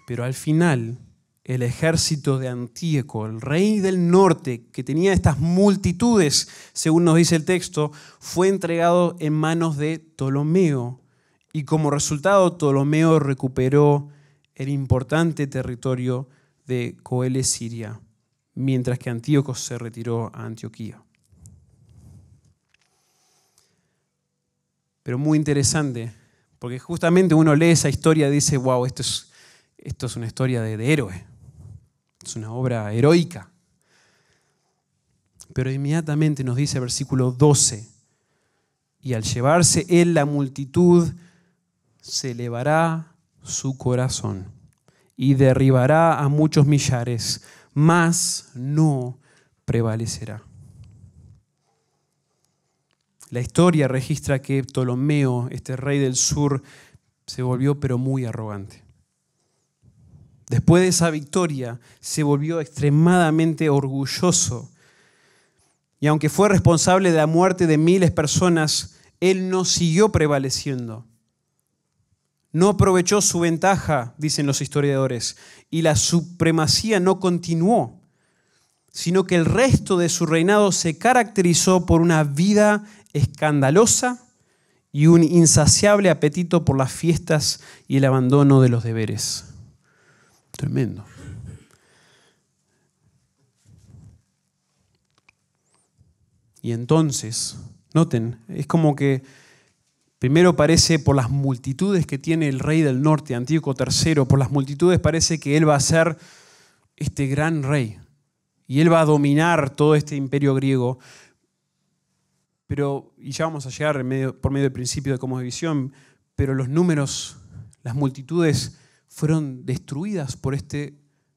Pero al final, el ejército de Antíoco, el rey del norte, que tenía estas multitudes, según nos dice el texto, fue entregado en manos de Ptolomeo y como resultado Ptolomeo recuperó el importante territorio de Coele Siria, mientras que Antíoco se retiró a Antioquía. Pero muy interesante, porque justamente uno lee esa historia y dice, wow, esto es, esto es una historia de, de héroe, es una obra heroica. Pero inmediatamente nos dice el versículo 12, y al llevarse él la multitud, se elevará su corazón y derribará a muchos millares, mas no prevalecerá. La historia registra que Ptolomeo, este rey del sur, se volvió pero muy arrogante. Después de esa victoria, se volvió extremadamente orgulloso. Y aunque fue responsable de la muerte de miles de personas, él no siguió prevaleciendo no aprovechó su ventaja, dicen los historiadores, y la supremacía no continuó, sino que el resto de su reinado se caracterizó por una vida escandalosa y un insaciable apetito por las fiestas y el abandono de los deberes. Tremendo. Y entonces, noten, es como que Primero parece por las multitudes que tiene el rey del norte, Antíoco III, por las multitudes parece que él va a ser este gran rey y él va a dominar todo este imperio griego. Pero, y ya vamos a llegar por medio del principio de como división, pero los números, las multitudes fueron destruidas por este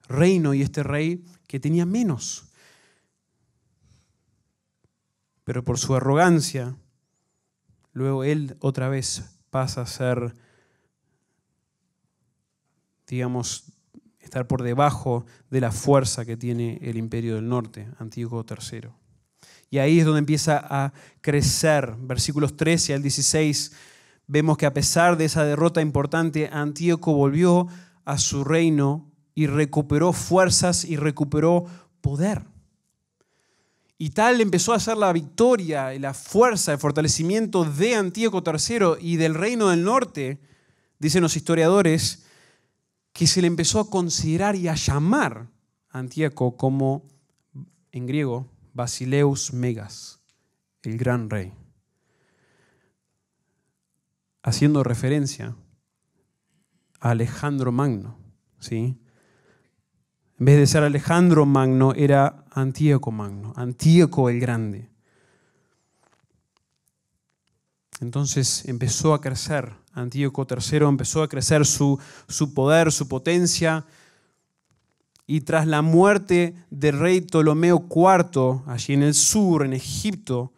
reino y este rey que tenía menos. Pero por su arrogancia, luego él otra vez pasa a ser, digamos, estar por debajo de la fuerza que tiene el imperio del norte, Antíoco III. Y ahí es donde empieza a crecer. Versículos 13 al 16 vemos que a pesar de esa derrota importante, Antíoco volvió a su reino y recuperó fuerzas y recuperó poder. Y tal empezó a ser la victoria y la fuerza, de fortalecimiento de Antíoco III y del reino del norte, dicen los historiadores, que se le empezó a considerar y a llamar a Antíoco como, en griego, Basileus Megas, el gran rey, haciendo referencia a Alejandro Magno, ¿sí? En vez de ser Alejandro Magno, era Antíoco Magno, Antíoco el Grande. Entonces empezó a crecer, Antíoco III empezó a crecer su, poder, su potencia, y tras la muerte del rey Ptolomeo IV, allí en el sur, en Egipto,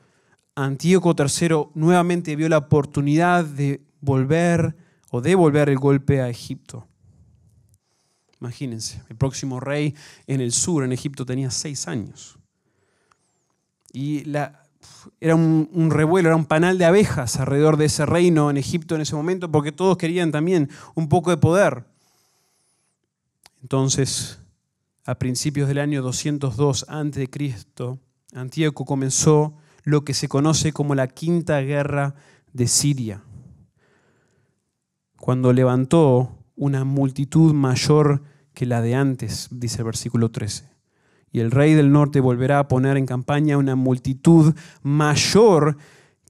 Antíoco III nuevamente vio la oportunidad de volver o devolver el golpe a Egipto. Imagínense, el próximo rey en el sur, en Egipto, tenía seis años. Y era un, revuelo, era un panal de abejas alrededor de ese reino en Egipto en ese momento, porque todos querían también un poco de poder. Entonces, a principios del año 202 a.C., Antíoco comenzó lo que se conoce como la Quinta Guerra de Siria, cuando levantó una multitud mayor que la de antes, dice el versículo 13. Y el rey del norte volverá a poner en campaña una multitud mayor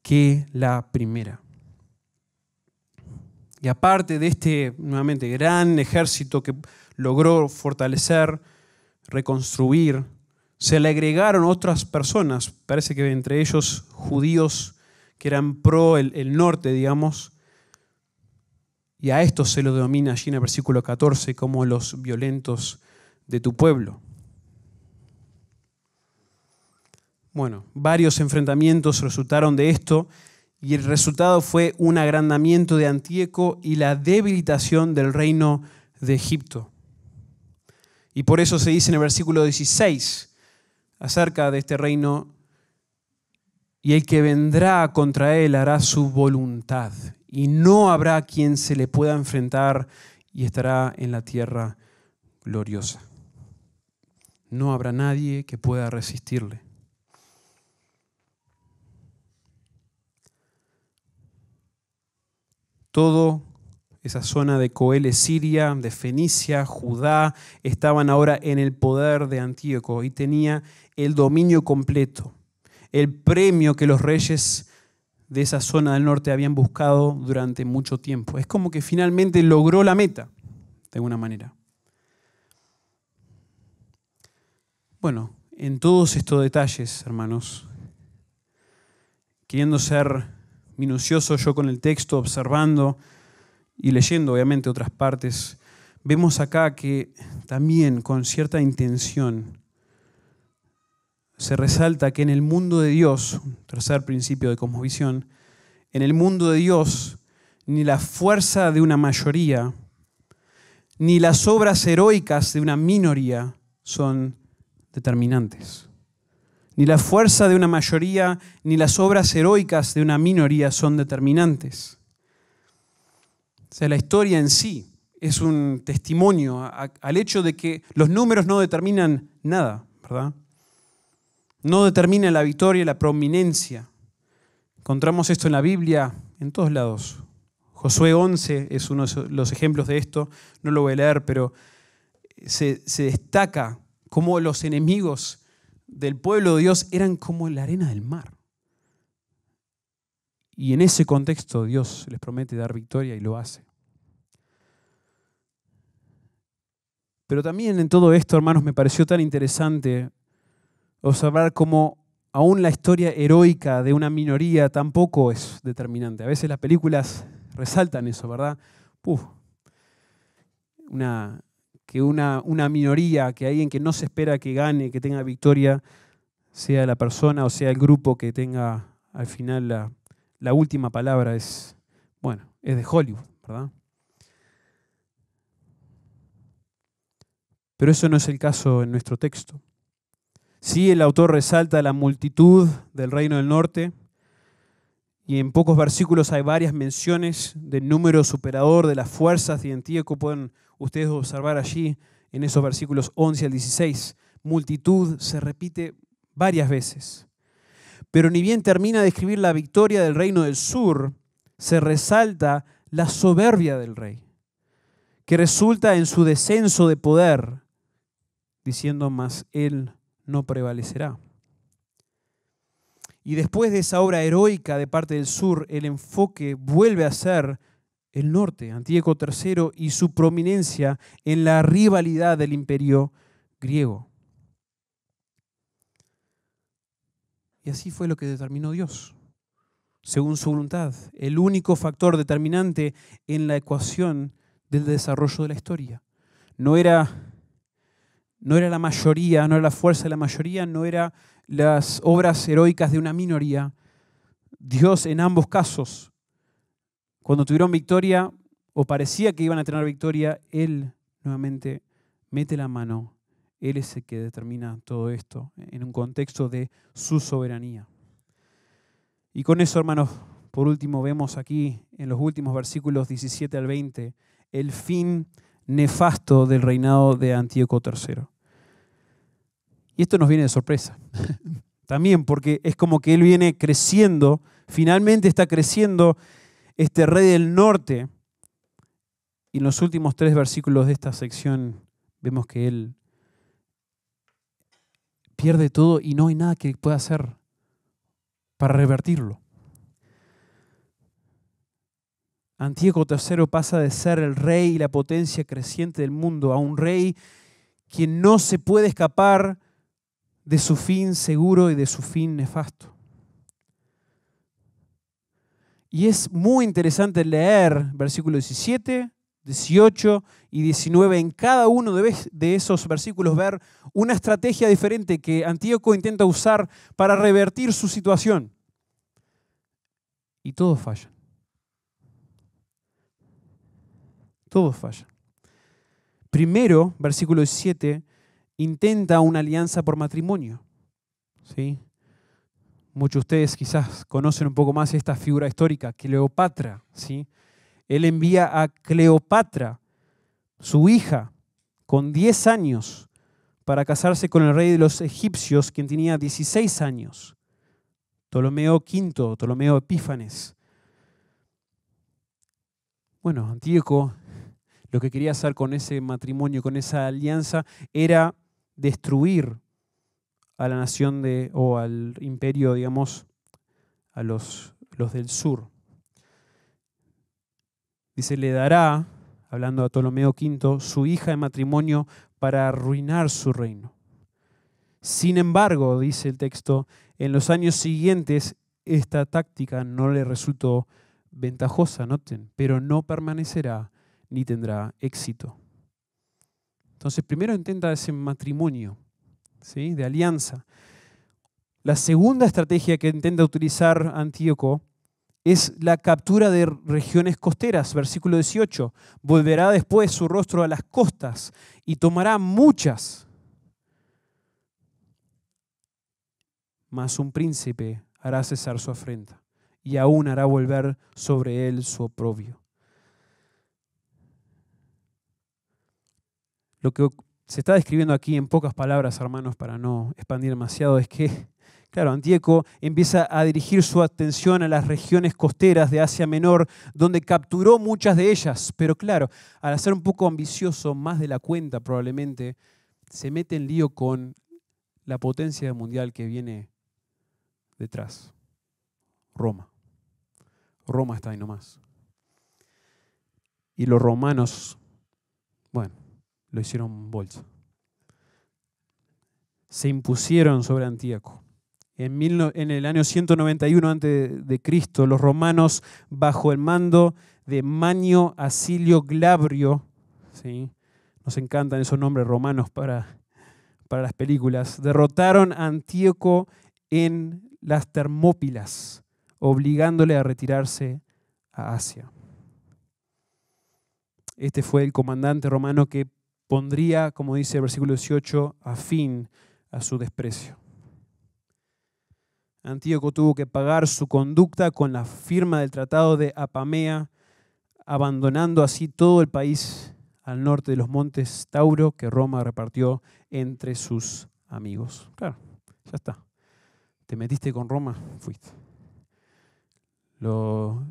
que la primera. Y aparte de este, nuevamente, gran ejército que logró fortalecer, reconstruir, se le agregaron otras personas, parece que entre ellos judíos que eran pro el, norte, digamos, y a esto se lo denomina allí en el versículo 14 como los violentos de tu pueblo. Bueno, varios enfrentamientos resultaron de esto y el resultado fue un agrandamiento de Antieco y la debilitación del reino de Egipto. Y por eso se dice en el versículo 16 acerca de este reino, y el que vendrá contra él hará su voluntad y no habrá quien se le pueda enfrentar y estará en la tierra gloriosa. No habrá nadie que pueda resistirle. Todo esa zona de Coele, Siria, de Fenicia, Judá, estaban ahora en el poder de Antíoco y tenía el dominio completo, el premio que los reyes de esa zona del norte habían buscado durante mucho tiempo. Es como que finalmente logró la meta, de alguna manera. Bueno, en todos estos detalles, hermanos, queriendo ser minucioso yo con el texto, observando y leyendo obviamente otras partes, vemos acá que también con cierta intención se resalta que en el mundo de Dios, tercer principio de cosmovisión, en el mundo de Dios, ni la fuerza de una mayoría, ni las obras heroicas de una minoría son determinantes. Ni la fuerza de una mayoría, ni las obras heroicas de una minoría son determinantes. O sea, la historia en sí es un testimonio al hecho de que los números no determinan nada, ¿verdad? no determina la victoria la prominencia. Encontramos esto en la Biblia, en todos lados. Josué 11 es uno de los ejemplos de esto, no lo voy a leer, pero se, se destaca cómo los enemigos del pueblo de Dios eran como la arena del mar. Y en ese contexto Dios les promete dar victoria y lo hace. Pero también en todo esto, hermanos, me pareció tan interesante observar cómo aún la historia heroica de una minoría tampoco es determinante. A veces las películas resaltan eso, ¿verdad? que una, minoría, que alguien que no se espera que gane, que tenga victoria, sea la persona o sea el grupo que tenga al final la, la última palabra, es, bueno, es de Hollywood, ¿verdad? Pero eso no es el caso en nuestro texto. Sí, el autor resalta la multitud del reino del norte y en pocos versículos hay varias menciones del número superador de las fuerzas de Antíoco. Pueden ustedes observar allí en esos versículos 11 al 16. Multitud se repite varias veces. Pero ni bien termina de escribir la victoria del reino del sur, se resalta la soberbia del rey, que resulta en su descenso de poder, diciendo más él no prevalecerá. Y después de esa obra heroica de parte del sur, el enfoque vuelve a ser el norte, Antíoco III y su prominencia en la rivalidad del imperio griego. Y así fue lo que determinó Dios, según su voluntad, el único factor determinante en la ecuación del desarrollo de la historia. No era no era la mayoría, no era la fuerza de la mayoría, no eran las obras heroicas de una minoría. Dios en ambos casos, cuando tuvieron victoria o parecía que iban a tener victoria, Él nuevamente mete la mano. Él es el que determina todo esto en un contexto de su soberanía. Y con eso, hermanos, por último vemos aquí en los últimos versículos 17 al 20 el fin nefasto del reinado de Antíoco III. Y esto nos viene de sorpresa. También porque es como que él viene creciendo, finalmente está creciendo este rey del norte. Y en los últimos tres versículos de esta sección vemos que él pierde todo y no hay nada que pueda hacer para revertirlo. Antíoco III pasa de ser el rey y la potencia creciente del mundo a un rey quien no se puede escapar de su fin seguro y de su fin nefasto. Y es muy interesante leer versículos 17, 18 y 19. En cada uno de esos versículos ver una estrategia diferente que Antíoco intenta usar para revertir su situación. Y todos fallan. Todos fallan. Primero, versículo 7, intenta una alianza por matrimonio. Muchos de ustedes quizás conocen un poco más esta figura histórica, Cleopatra. ¿sí? Él envía a Cleopatra, su hija, con 10 años, para casarse con el rey de los egipcios, quien tenía 16 años, Ptolomeo V, Ptolomeo Epífanes. Bueno, Antíoco lo que quería hacer con ese matrimonio, con esa alianza, era destruir a la nación de, o al imperio, digamos, a los, los del sur. Dice, le dará, hablando a Ptolomeo V, su hija de matrimonio para arruinar su reino. Sin embargo, dice el texto, en los años siguientes esta táctica no le resultó ventajosa, noten, pero no permanecerá ni tendrá éxito. Entonces, primero intenta ese matrimonio, ¿sí? de alianza. La segunda estrategia que intenta utilizar Antíoco es la captura de regiones costeras, versículo 18. Volverá después su rostro a las costas y tomará muchas. Mas un príncipe hará cesar su afrenta y aún hará volver sobre él su oprobio. Lo que se está describiendo aquí en pocas palabras, hermanos, para no expandir demasiado, es que, claro, Antíoco empieza a dirigir su atención a las regiones costeras de Asia Menor, donde capturó muchas de ellas, pero claro, al ser un poco ambicioso, más de la cuenta probablemente, se mete en lío con la potencia mundial que viene detrás, Roma. Roma está ahí nomás. Y los romanos, bueno, lo hicieron bolso Se impusieron sobre Antíaco. En, el año 191 a.C., los romanos, bajo el mando de Manio Asilio Glabrio, ¿sí? nos encantan esos nombres romanos para, para las películas, derrotaron a Antíoco en las Termópilas, obligándole a retirarse a Asia. Este fue el comandante romano que pondría, como dice el versículo 18, a fin a su desprecio. Antíoco tuvo que pagar su conducta con la firma del Tratado de Apamea, abandonando así todo el país al norte de los montes Tauro que Roma repartió entre sus amigos. Claro, ya está. Te metiste con Roma, fuiste. Lo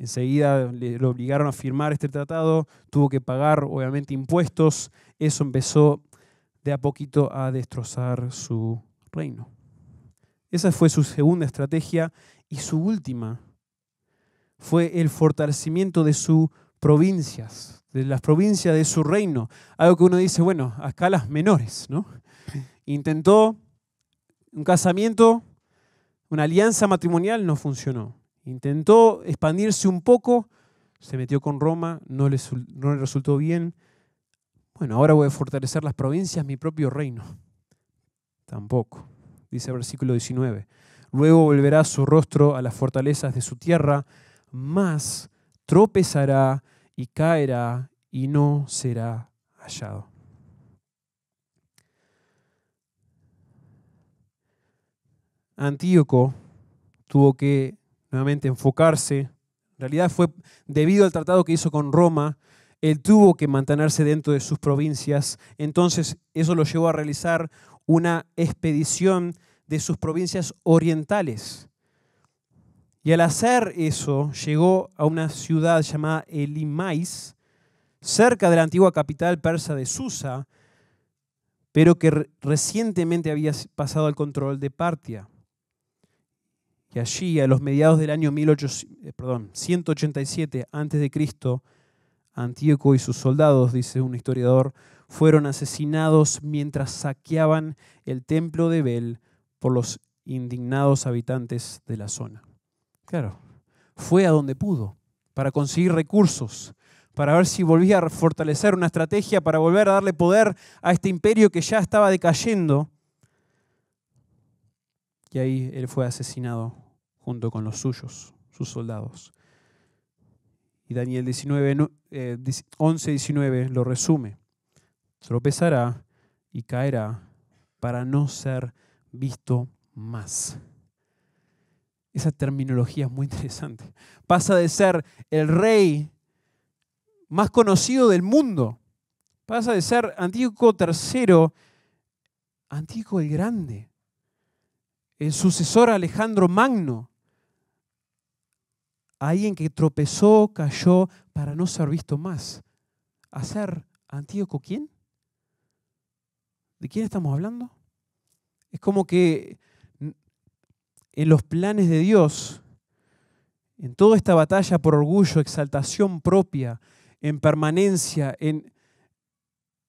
Enseguida le, lo obligaron a firmar este tratado, tuvo que pagar obviamente impuestos, eso empezó de a poquito a destrozar su reino. Esa fue su segunda estrategia y su última fue el fortalecimiento de sus provincias, de las provincias de su reino. Algo que uno dice, bueno, a escalas menores, ¿no? Intentó un casamiento, una alianza matrimonial, no funcionó. Intentó expandirse un poco, se metió con Roma, no le, resultó bien. Bueno, ahora voy a fortalecer las provincias, mi propio reino. Tampoco, dice el versículo 19. Luego volverá su rostro a las fortalezas de su tierra, más tropezará y caerá y no será hallado. Antíoco tuvo que nuevamente enfocarse. En realidad fue debido al tratado que hizo con Roma, él tuvo que mantenerse dentro de sus provincias, entonces eso lo llevó a realizar una expedición de sus provincias orientales. Y al hacer eso, llegó a una ciudad llamada Elimais, cerca de la antigua capital persa de Susa, pero que recientemente había pasado al control de Partia que allí, a los mediados del año eh, perdón, 187 a.C., Antíoco y sus soldados, dice un historiador, fueron asesinados mientras saqueaban el templo de Bel por los indignados habitantes de la zona. Claro, fue a donde pudo, para conseguir recursos, para ver si volvía a fortalecer una estrategia, para volver a darle poder a este imperio que ya estaba decayendo. Y ahí él fue asesinado junto con los suyos, sus soldados. Y Daniel 19, 11, 19 lo resume. Tropezará y caerá para no ser visto más. Esa terminología es muy interesante. Pasa de ser el rey más conocido del mundo. Pasa de ser Antíoco III, Antíoco el Grande, el sucesor Alejandro Magno, alguien que tropezó, cayó para no ser visto más. ¿Hacer Antíoco quién? ¿De quién estamos hablando? Es como que en los planes de Dios, en toda esta batalla por orgullo, exaltación propia, en permanencia, en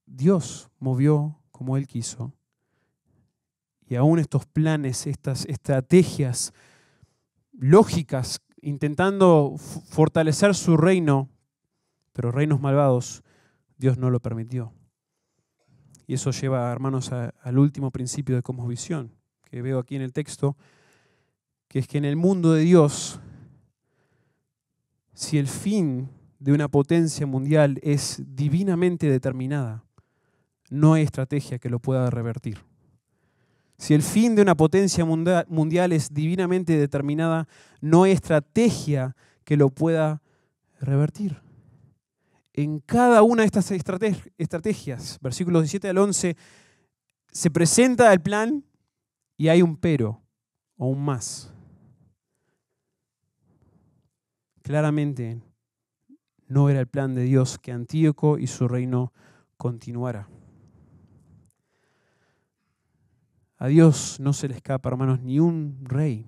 Dios movió como Él quiso. Y aún estos planes, estas estrategias lógicas intentando fortalecer su reino, pero reinos malvados, Dios no lo permitió. Y eso lleva, hermanos, al último principio de visión, que veo aquí en el texto, que es que en el mundo de Dios, si el fin de una potencia mundial es divinamente determinada, no hay estrategia que lo pueda revertir. Si el fin de una potencia mundial es divinamente determinada, no hay estrategia que lo pueda revertir. En cada una de estas estrategias, versículos 17 al 11, se presenta el plan y hay un pero o un más. Claramente no era el plan de Dios que Antíoco y su reino continuara. A Dios no se le escapa, hermanos, ni un rey,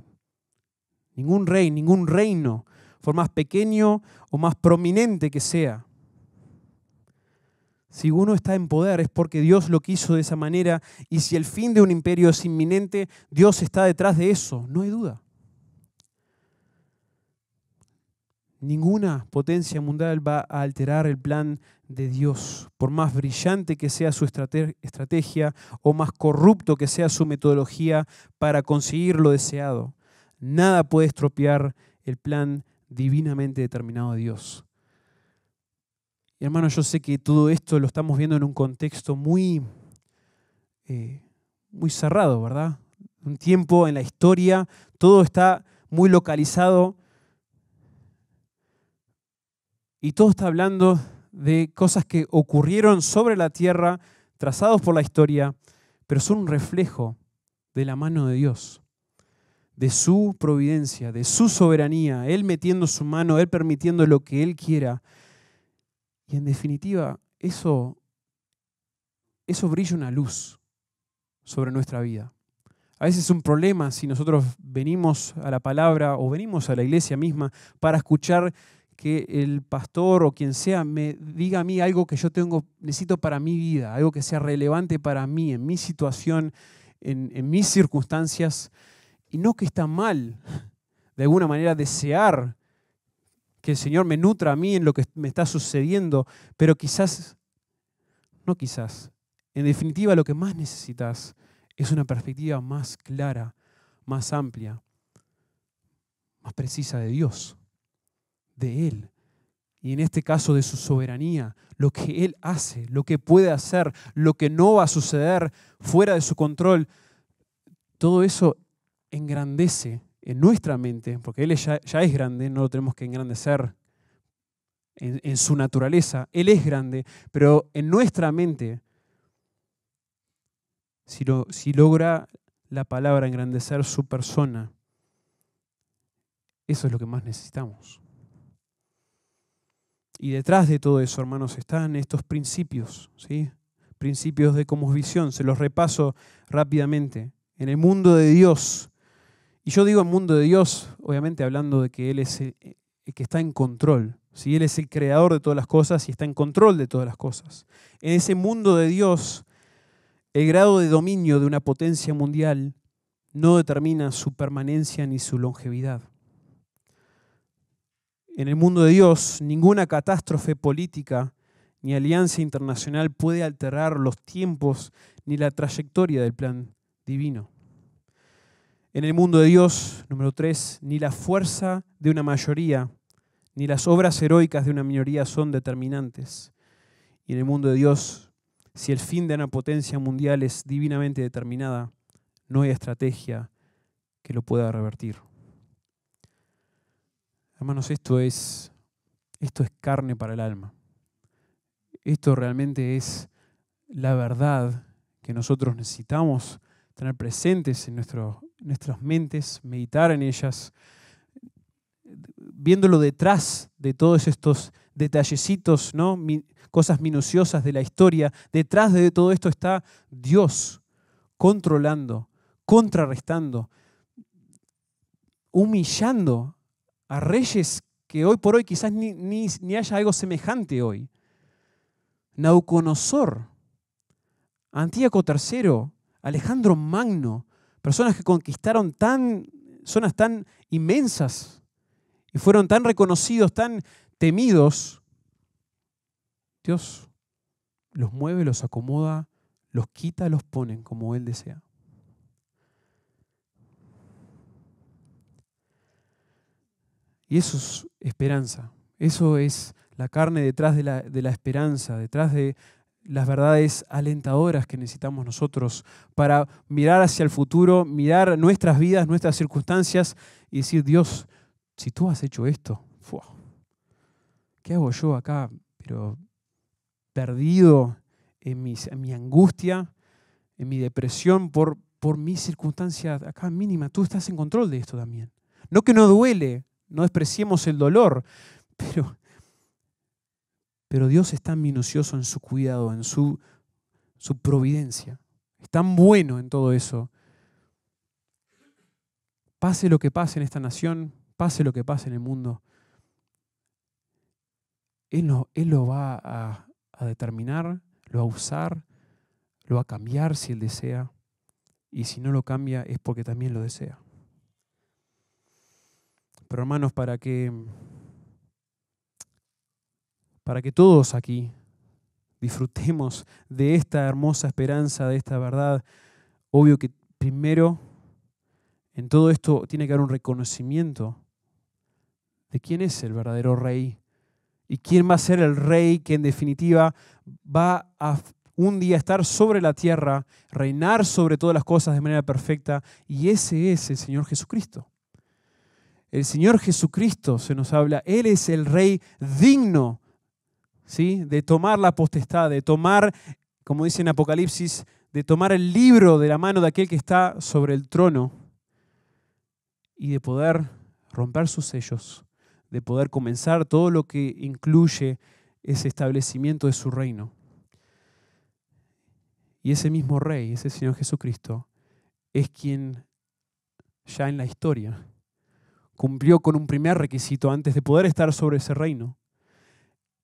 ningún rey, ningún reino, por más pequeño o más prominente que sea. Si uno está en poder es porque Dios lo quiso de esa manera y si el fin de un imperio es inminente, Dios está detrás de eso, no hay duda. Ninguna potencia mundial va a alterar el plan de Dios, por más brillante que sea su estrategia o más corrupto que sea su metodología para conseguir lo deseado. Nada puede estropear el plan divinamente determinado de Dios. Y hermano, yo sé que todo esto lo estamos viendo en un contexto muy, eh, muy cerrado, ¿verdad? Un tiempo en la historia, todo está muy localizado y todo está hablando de cosas que ocurrieron sobre la tierra, trazados por la historia, pero son un reflejo de la mano de Dios, de su providencia, de su soberanía, Él metiendo su mano, Él permitiendo lo que Él quiera. Y en definitiva, eso, eso brilla una luz sobre nuestra vida. A veces es un problema si nosotros venimos a la palabra o venimos a la iglesia misma para escuchar que el pastor o quien sea me diga a mí algo que yo tengo, necesito para mi vida, algo que sea relevante para mí, en mi situación, en, en mis circunstancias, y no que está mal de alguna manera desear que el Señor me nutra a mí en lo que me está sucediendo, pero quizás, no quizás, en definitiva lo que más necesitas es una perspectiva más clara, más amplia, más precisa de Dios de Él y en este caso de su soberanía, lo que Él hace, lo que puede hacer, lo que no va a suceder fuera de su control, todo eso engrandece en nuestra mente, porque Él ya, ya es grande, no lo tenemos que engrandecer en, su naturaleza, Él es grande, pero en nuestra mente, si, si logra la palabra engrandecer su persona, eso es lo que más necesitamos. Y detrás de todo eso, hermanos, están estos principios, ¿sí? Principios de visión. se los repaso rápidamente. En el mundo de Dios, y yo digo el mundo de Dios, obviamente hablando de que Él es el, eh, que está en control, si Él es el creador de todas las cosas y está en control de todas las cosas. En ese mundo de Dios, el grado de dominio de una potencia mundial no determina su permanencia ni su longevidad. En el mundo de Dios, ninguna catástrofe política ni alianza internacional puede alterar los tiempos ni la trayectoria del plan divino. En el mundo de Dios, número tres, ni la fuerza de una mayoría ni las obras heroicas de una minoría son determinantes. Y en el mundo de Dios, si el fin de una potencia mundial es divinamente determinada, no hay estrategia que lo pueda revertir. Hermanos, esto es, esto es carne para el alma. Esto realmente es la verdad que nosotros necesitamos tener presentes en nuestras mentes, meditar en ellas, viéndolo detrás de todos estos detallecitos, ¿no? cosas minuciosas de la historia, detrás de todo esto está Dios controlando, contrarrestando, humillando a reyes que hoy por hoy quizás ni, haya algo semejante hoy. Nauconosor, Antíaco III, Alejandro Magno, personas que conquistaron tan, zonas tan inmensas y fueron tan reconocidos, tan temidos. Dios los mueve, los acomoda, los quita, los pone como Él desea. Y eso es esperanza, eso es la carne detrás de la, esperanza, detrás de las verdades alentadoras que necesitamos nosotros para mirar hacia el futuro, mirar nuestras vidas, nuestras circunstancias y decir, Dios, si tú has hecho esto, ¿qué hago yo acá? Pero perdido en, mi angustia, en mi depresión por, por mis circunstancias acá mínima. Tú estás en control de esto también. No que no duele, no despreciemos el dolor, pero, pero Dios es tan minucioso en su cuidado, en su, providencia. Es tan bueno en todo eso. Pase lo que pase en esta nación, pase lo que pase en el mundo, Él lo, él lo va a, a determinar, lo va a usar, lo va a cambiar si Él desea. Y si no lo cambia es porque también lo desea. Pero hermanos, para que para que todos aquí disfrutemos de esta hermosa esperanza, de esta verdad, obvio que primero en todo esto tiene que haber un reconocimiento de quién es el verdadero rey y quién va a ser el rey que en definitiva va a un día estar sobre la tierra, reinar sobre todas las cosas de manera perfecta, y ese es el Señor Jesucristo. El Señor Jesucristo se nos habla, Él es el Rey digno ¿sí? de tomar la potestad, de tomar, como dice en Apocalipsis, de tomar el libro de la mano de aquel que está sobre el trono y de poder romper sus sellos, de poder comenzar todo lo que incluye ese establecimiento de su reino. Y ese mismo rey, ese Señor Jesucristo, es quien ya en la historia cumplió con un primer requisito antes de poder estar sobre ese reino.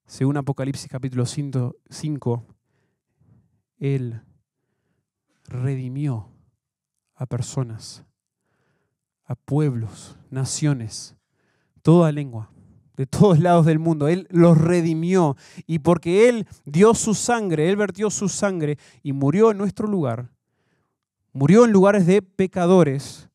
Según Apocalipsis capítulo 5, Él redimió a personas, a pueblos, naciones, toda lengua, de todos lados del mundo. Él los redimió y porque Él dio su sangre, Él vertió su sangre y murió en nuestro lugar, murió en lugares de pecadores,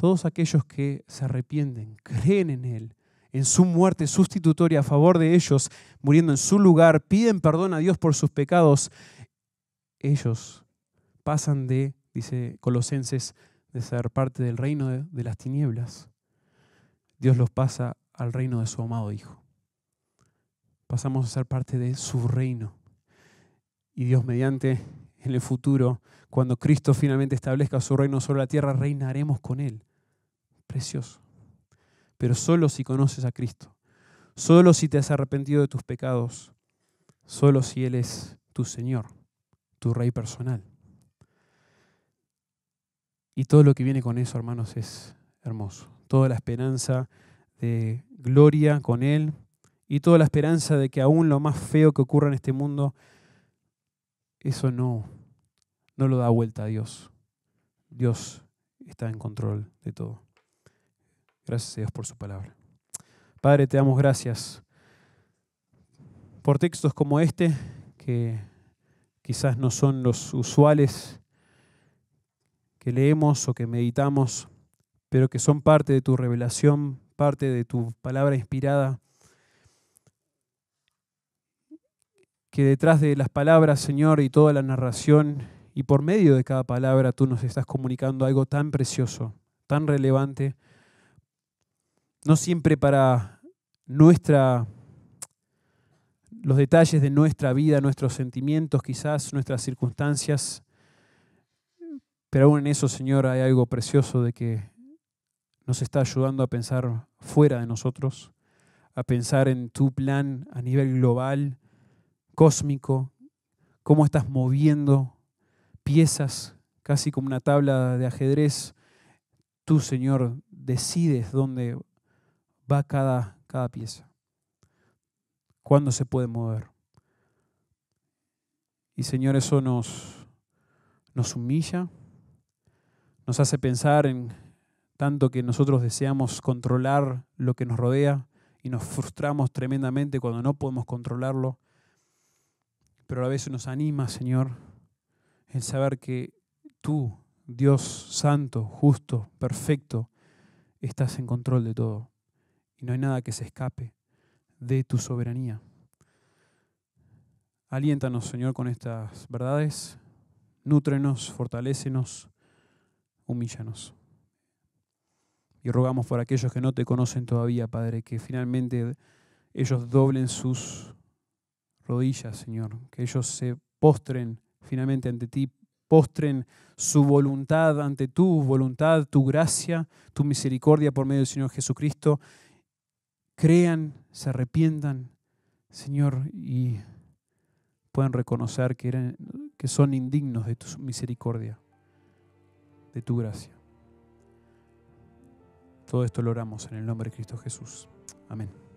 todos aquellos que se arrepienten, creen en Él, en su muerte sustitutoria a favor de ellos, muriendo en su lugar, piden perdón a Dios por sus pecados, ellos pasan de, dice Colosenses, de ser parte del reino de, de las tinieblas. Dios los pasa al reino de su amado Hijo. Pasamos a ser parte de su reino. Y Dios mediante en el futuro, cuando Cristo finalmente establezca su reino sobre la tierra, reinaremos con Él precioso. Pero solo si conoces a Cristo, solo si te has arrepentido de tus pecados, solo si Él es tu Señor, tu Rey personal. Y todo lo que viene con eso, hermanos, es hermoso. Toda la esperanza de gloria con Él y toda la esperanza de que aún lo más feo que ocurra en este mundo, eso no, no lo da vuelta a Dios. Dios está en control de todo. Gracias a Dios por su palabra. Padre, te damos gracias por textos como este, que quizás no son los usuales que leemos o que meditamos, pero que son parte de tu revelación, parte de tu palabra inspirada. Que detrás de las palabras, Señor, y toda la narración, y por medio de cada palabra, tú nos estás comunicando algo tan precioso, tan relevante no siempre para nuestra los detalles de nuestra vida, nuestros sentimientos, quizás nuestras circunstancias. Pero aún en eso, Señor, hay algo precioso de que nos está ayudando a pensar fuera de nosotros, a pensar en tu plan a nivel global, cósmico, cómo estás moviendo piezas, casi como una tabla de ajedrez. Tú, Señor, decides dónde va cada, cada pieza? ¿Cuándo se puede mover? Y Señor, eso nos, nos humilla, nos hace pensar en tanto que nosotros deseamos controlar lo que nos rodea y nos frustramos tremendamente cuando no podemos controlarlo, pero a veces nos anima, Señor, el saber que tú, Dios santo, justo, perfecto, estás en control de todo. Y no hay nada que se escape de tu soberanía. Aliéntanos, Señor, con estas verdades. Nútrenos, fortalécenos, humillanos. Y rogamos por aquellos que no te conocen todavía, Padre, que finalmente ellos doblen sus rodillas, Señor, que ellos se postren finalmente ante ti, postren su voluntad ante tu voluntad, tu gracia, tu misericordia por medio del Señor Jesucristo crean, se arrepientan, Señor, y puedan reconocer que, que son indignos de tu misericordia, de tu gracia. Todo esto lo oramos en el nombre de Cristo Jesús. Amén.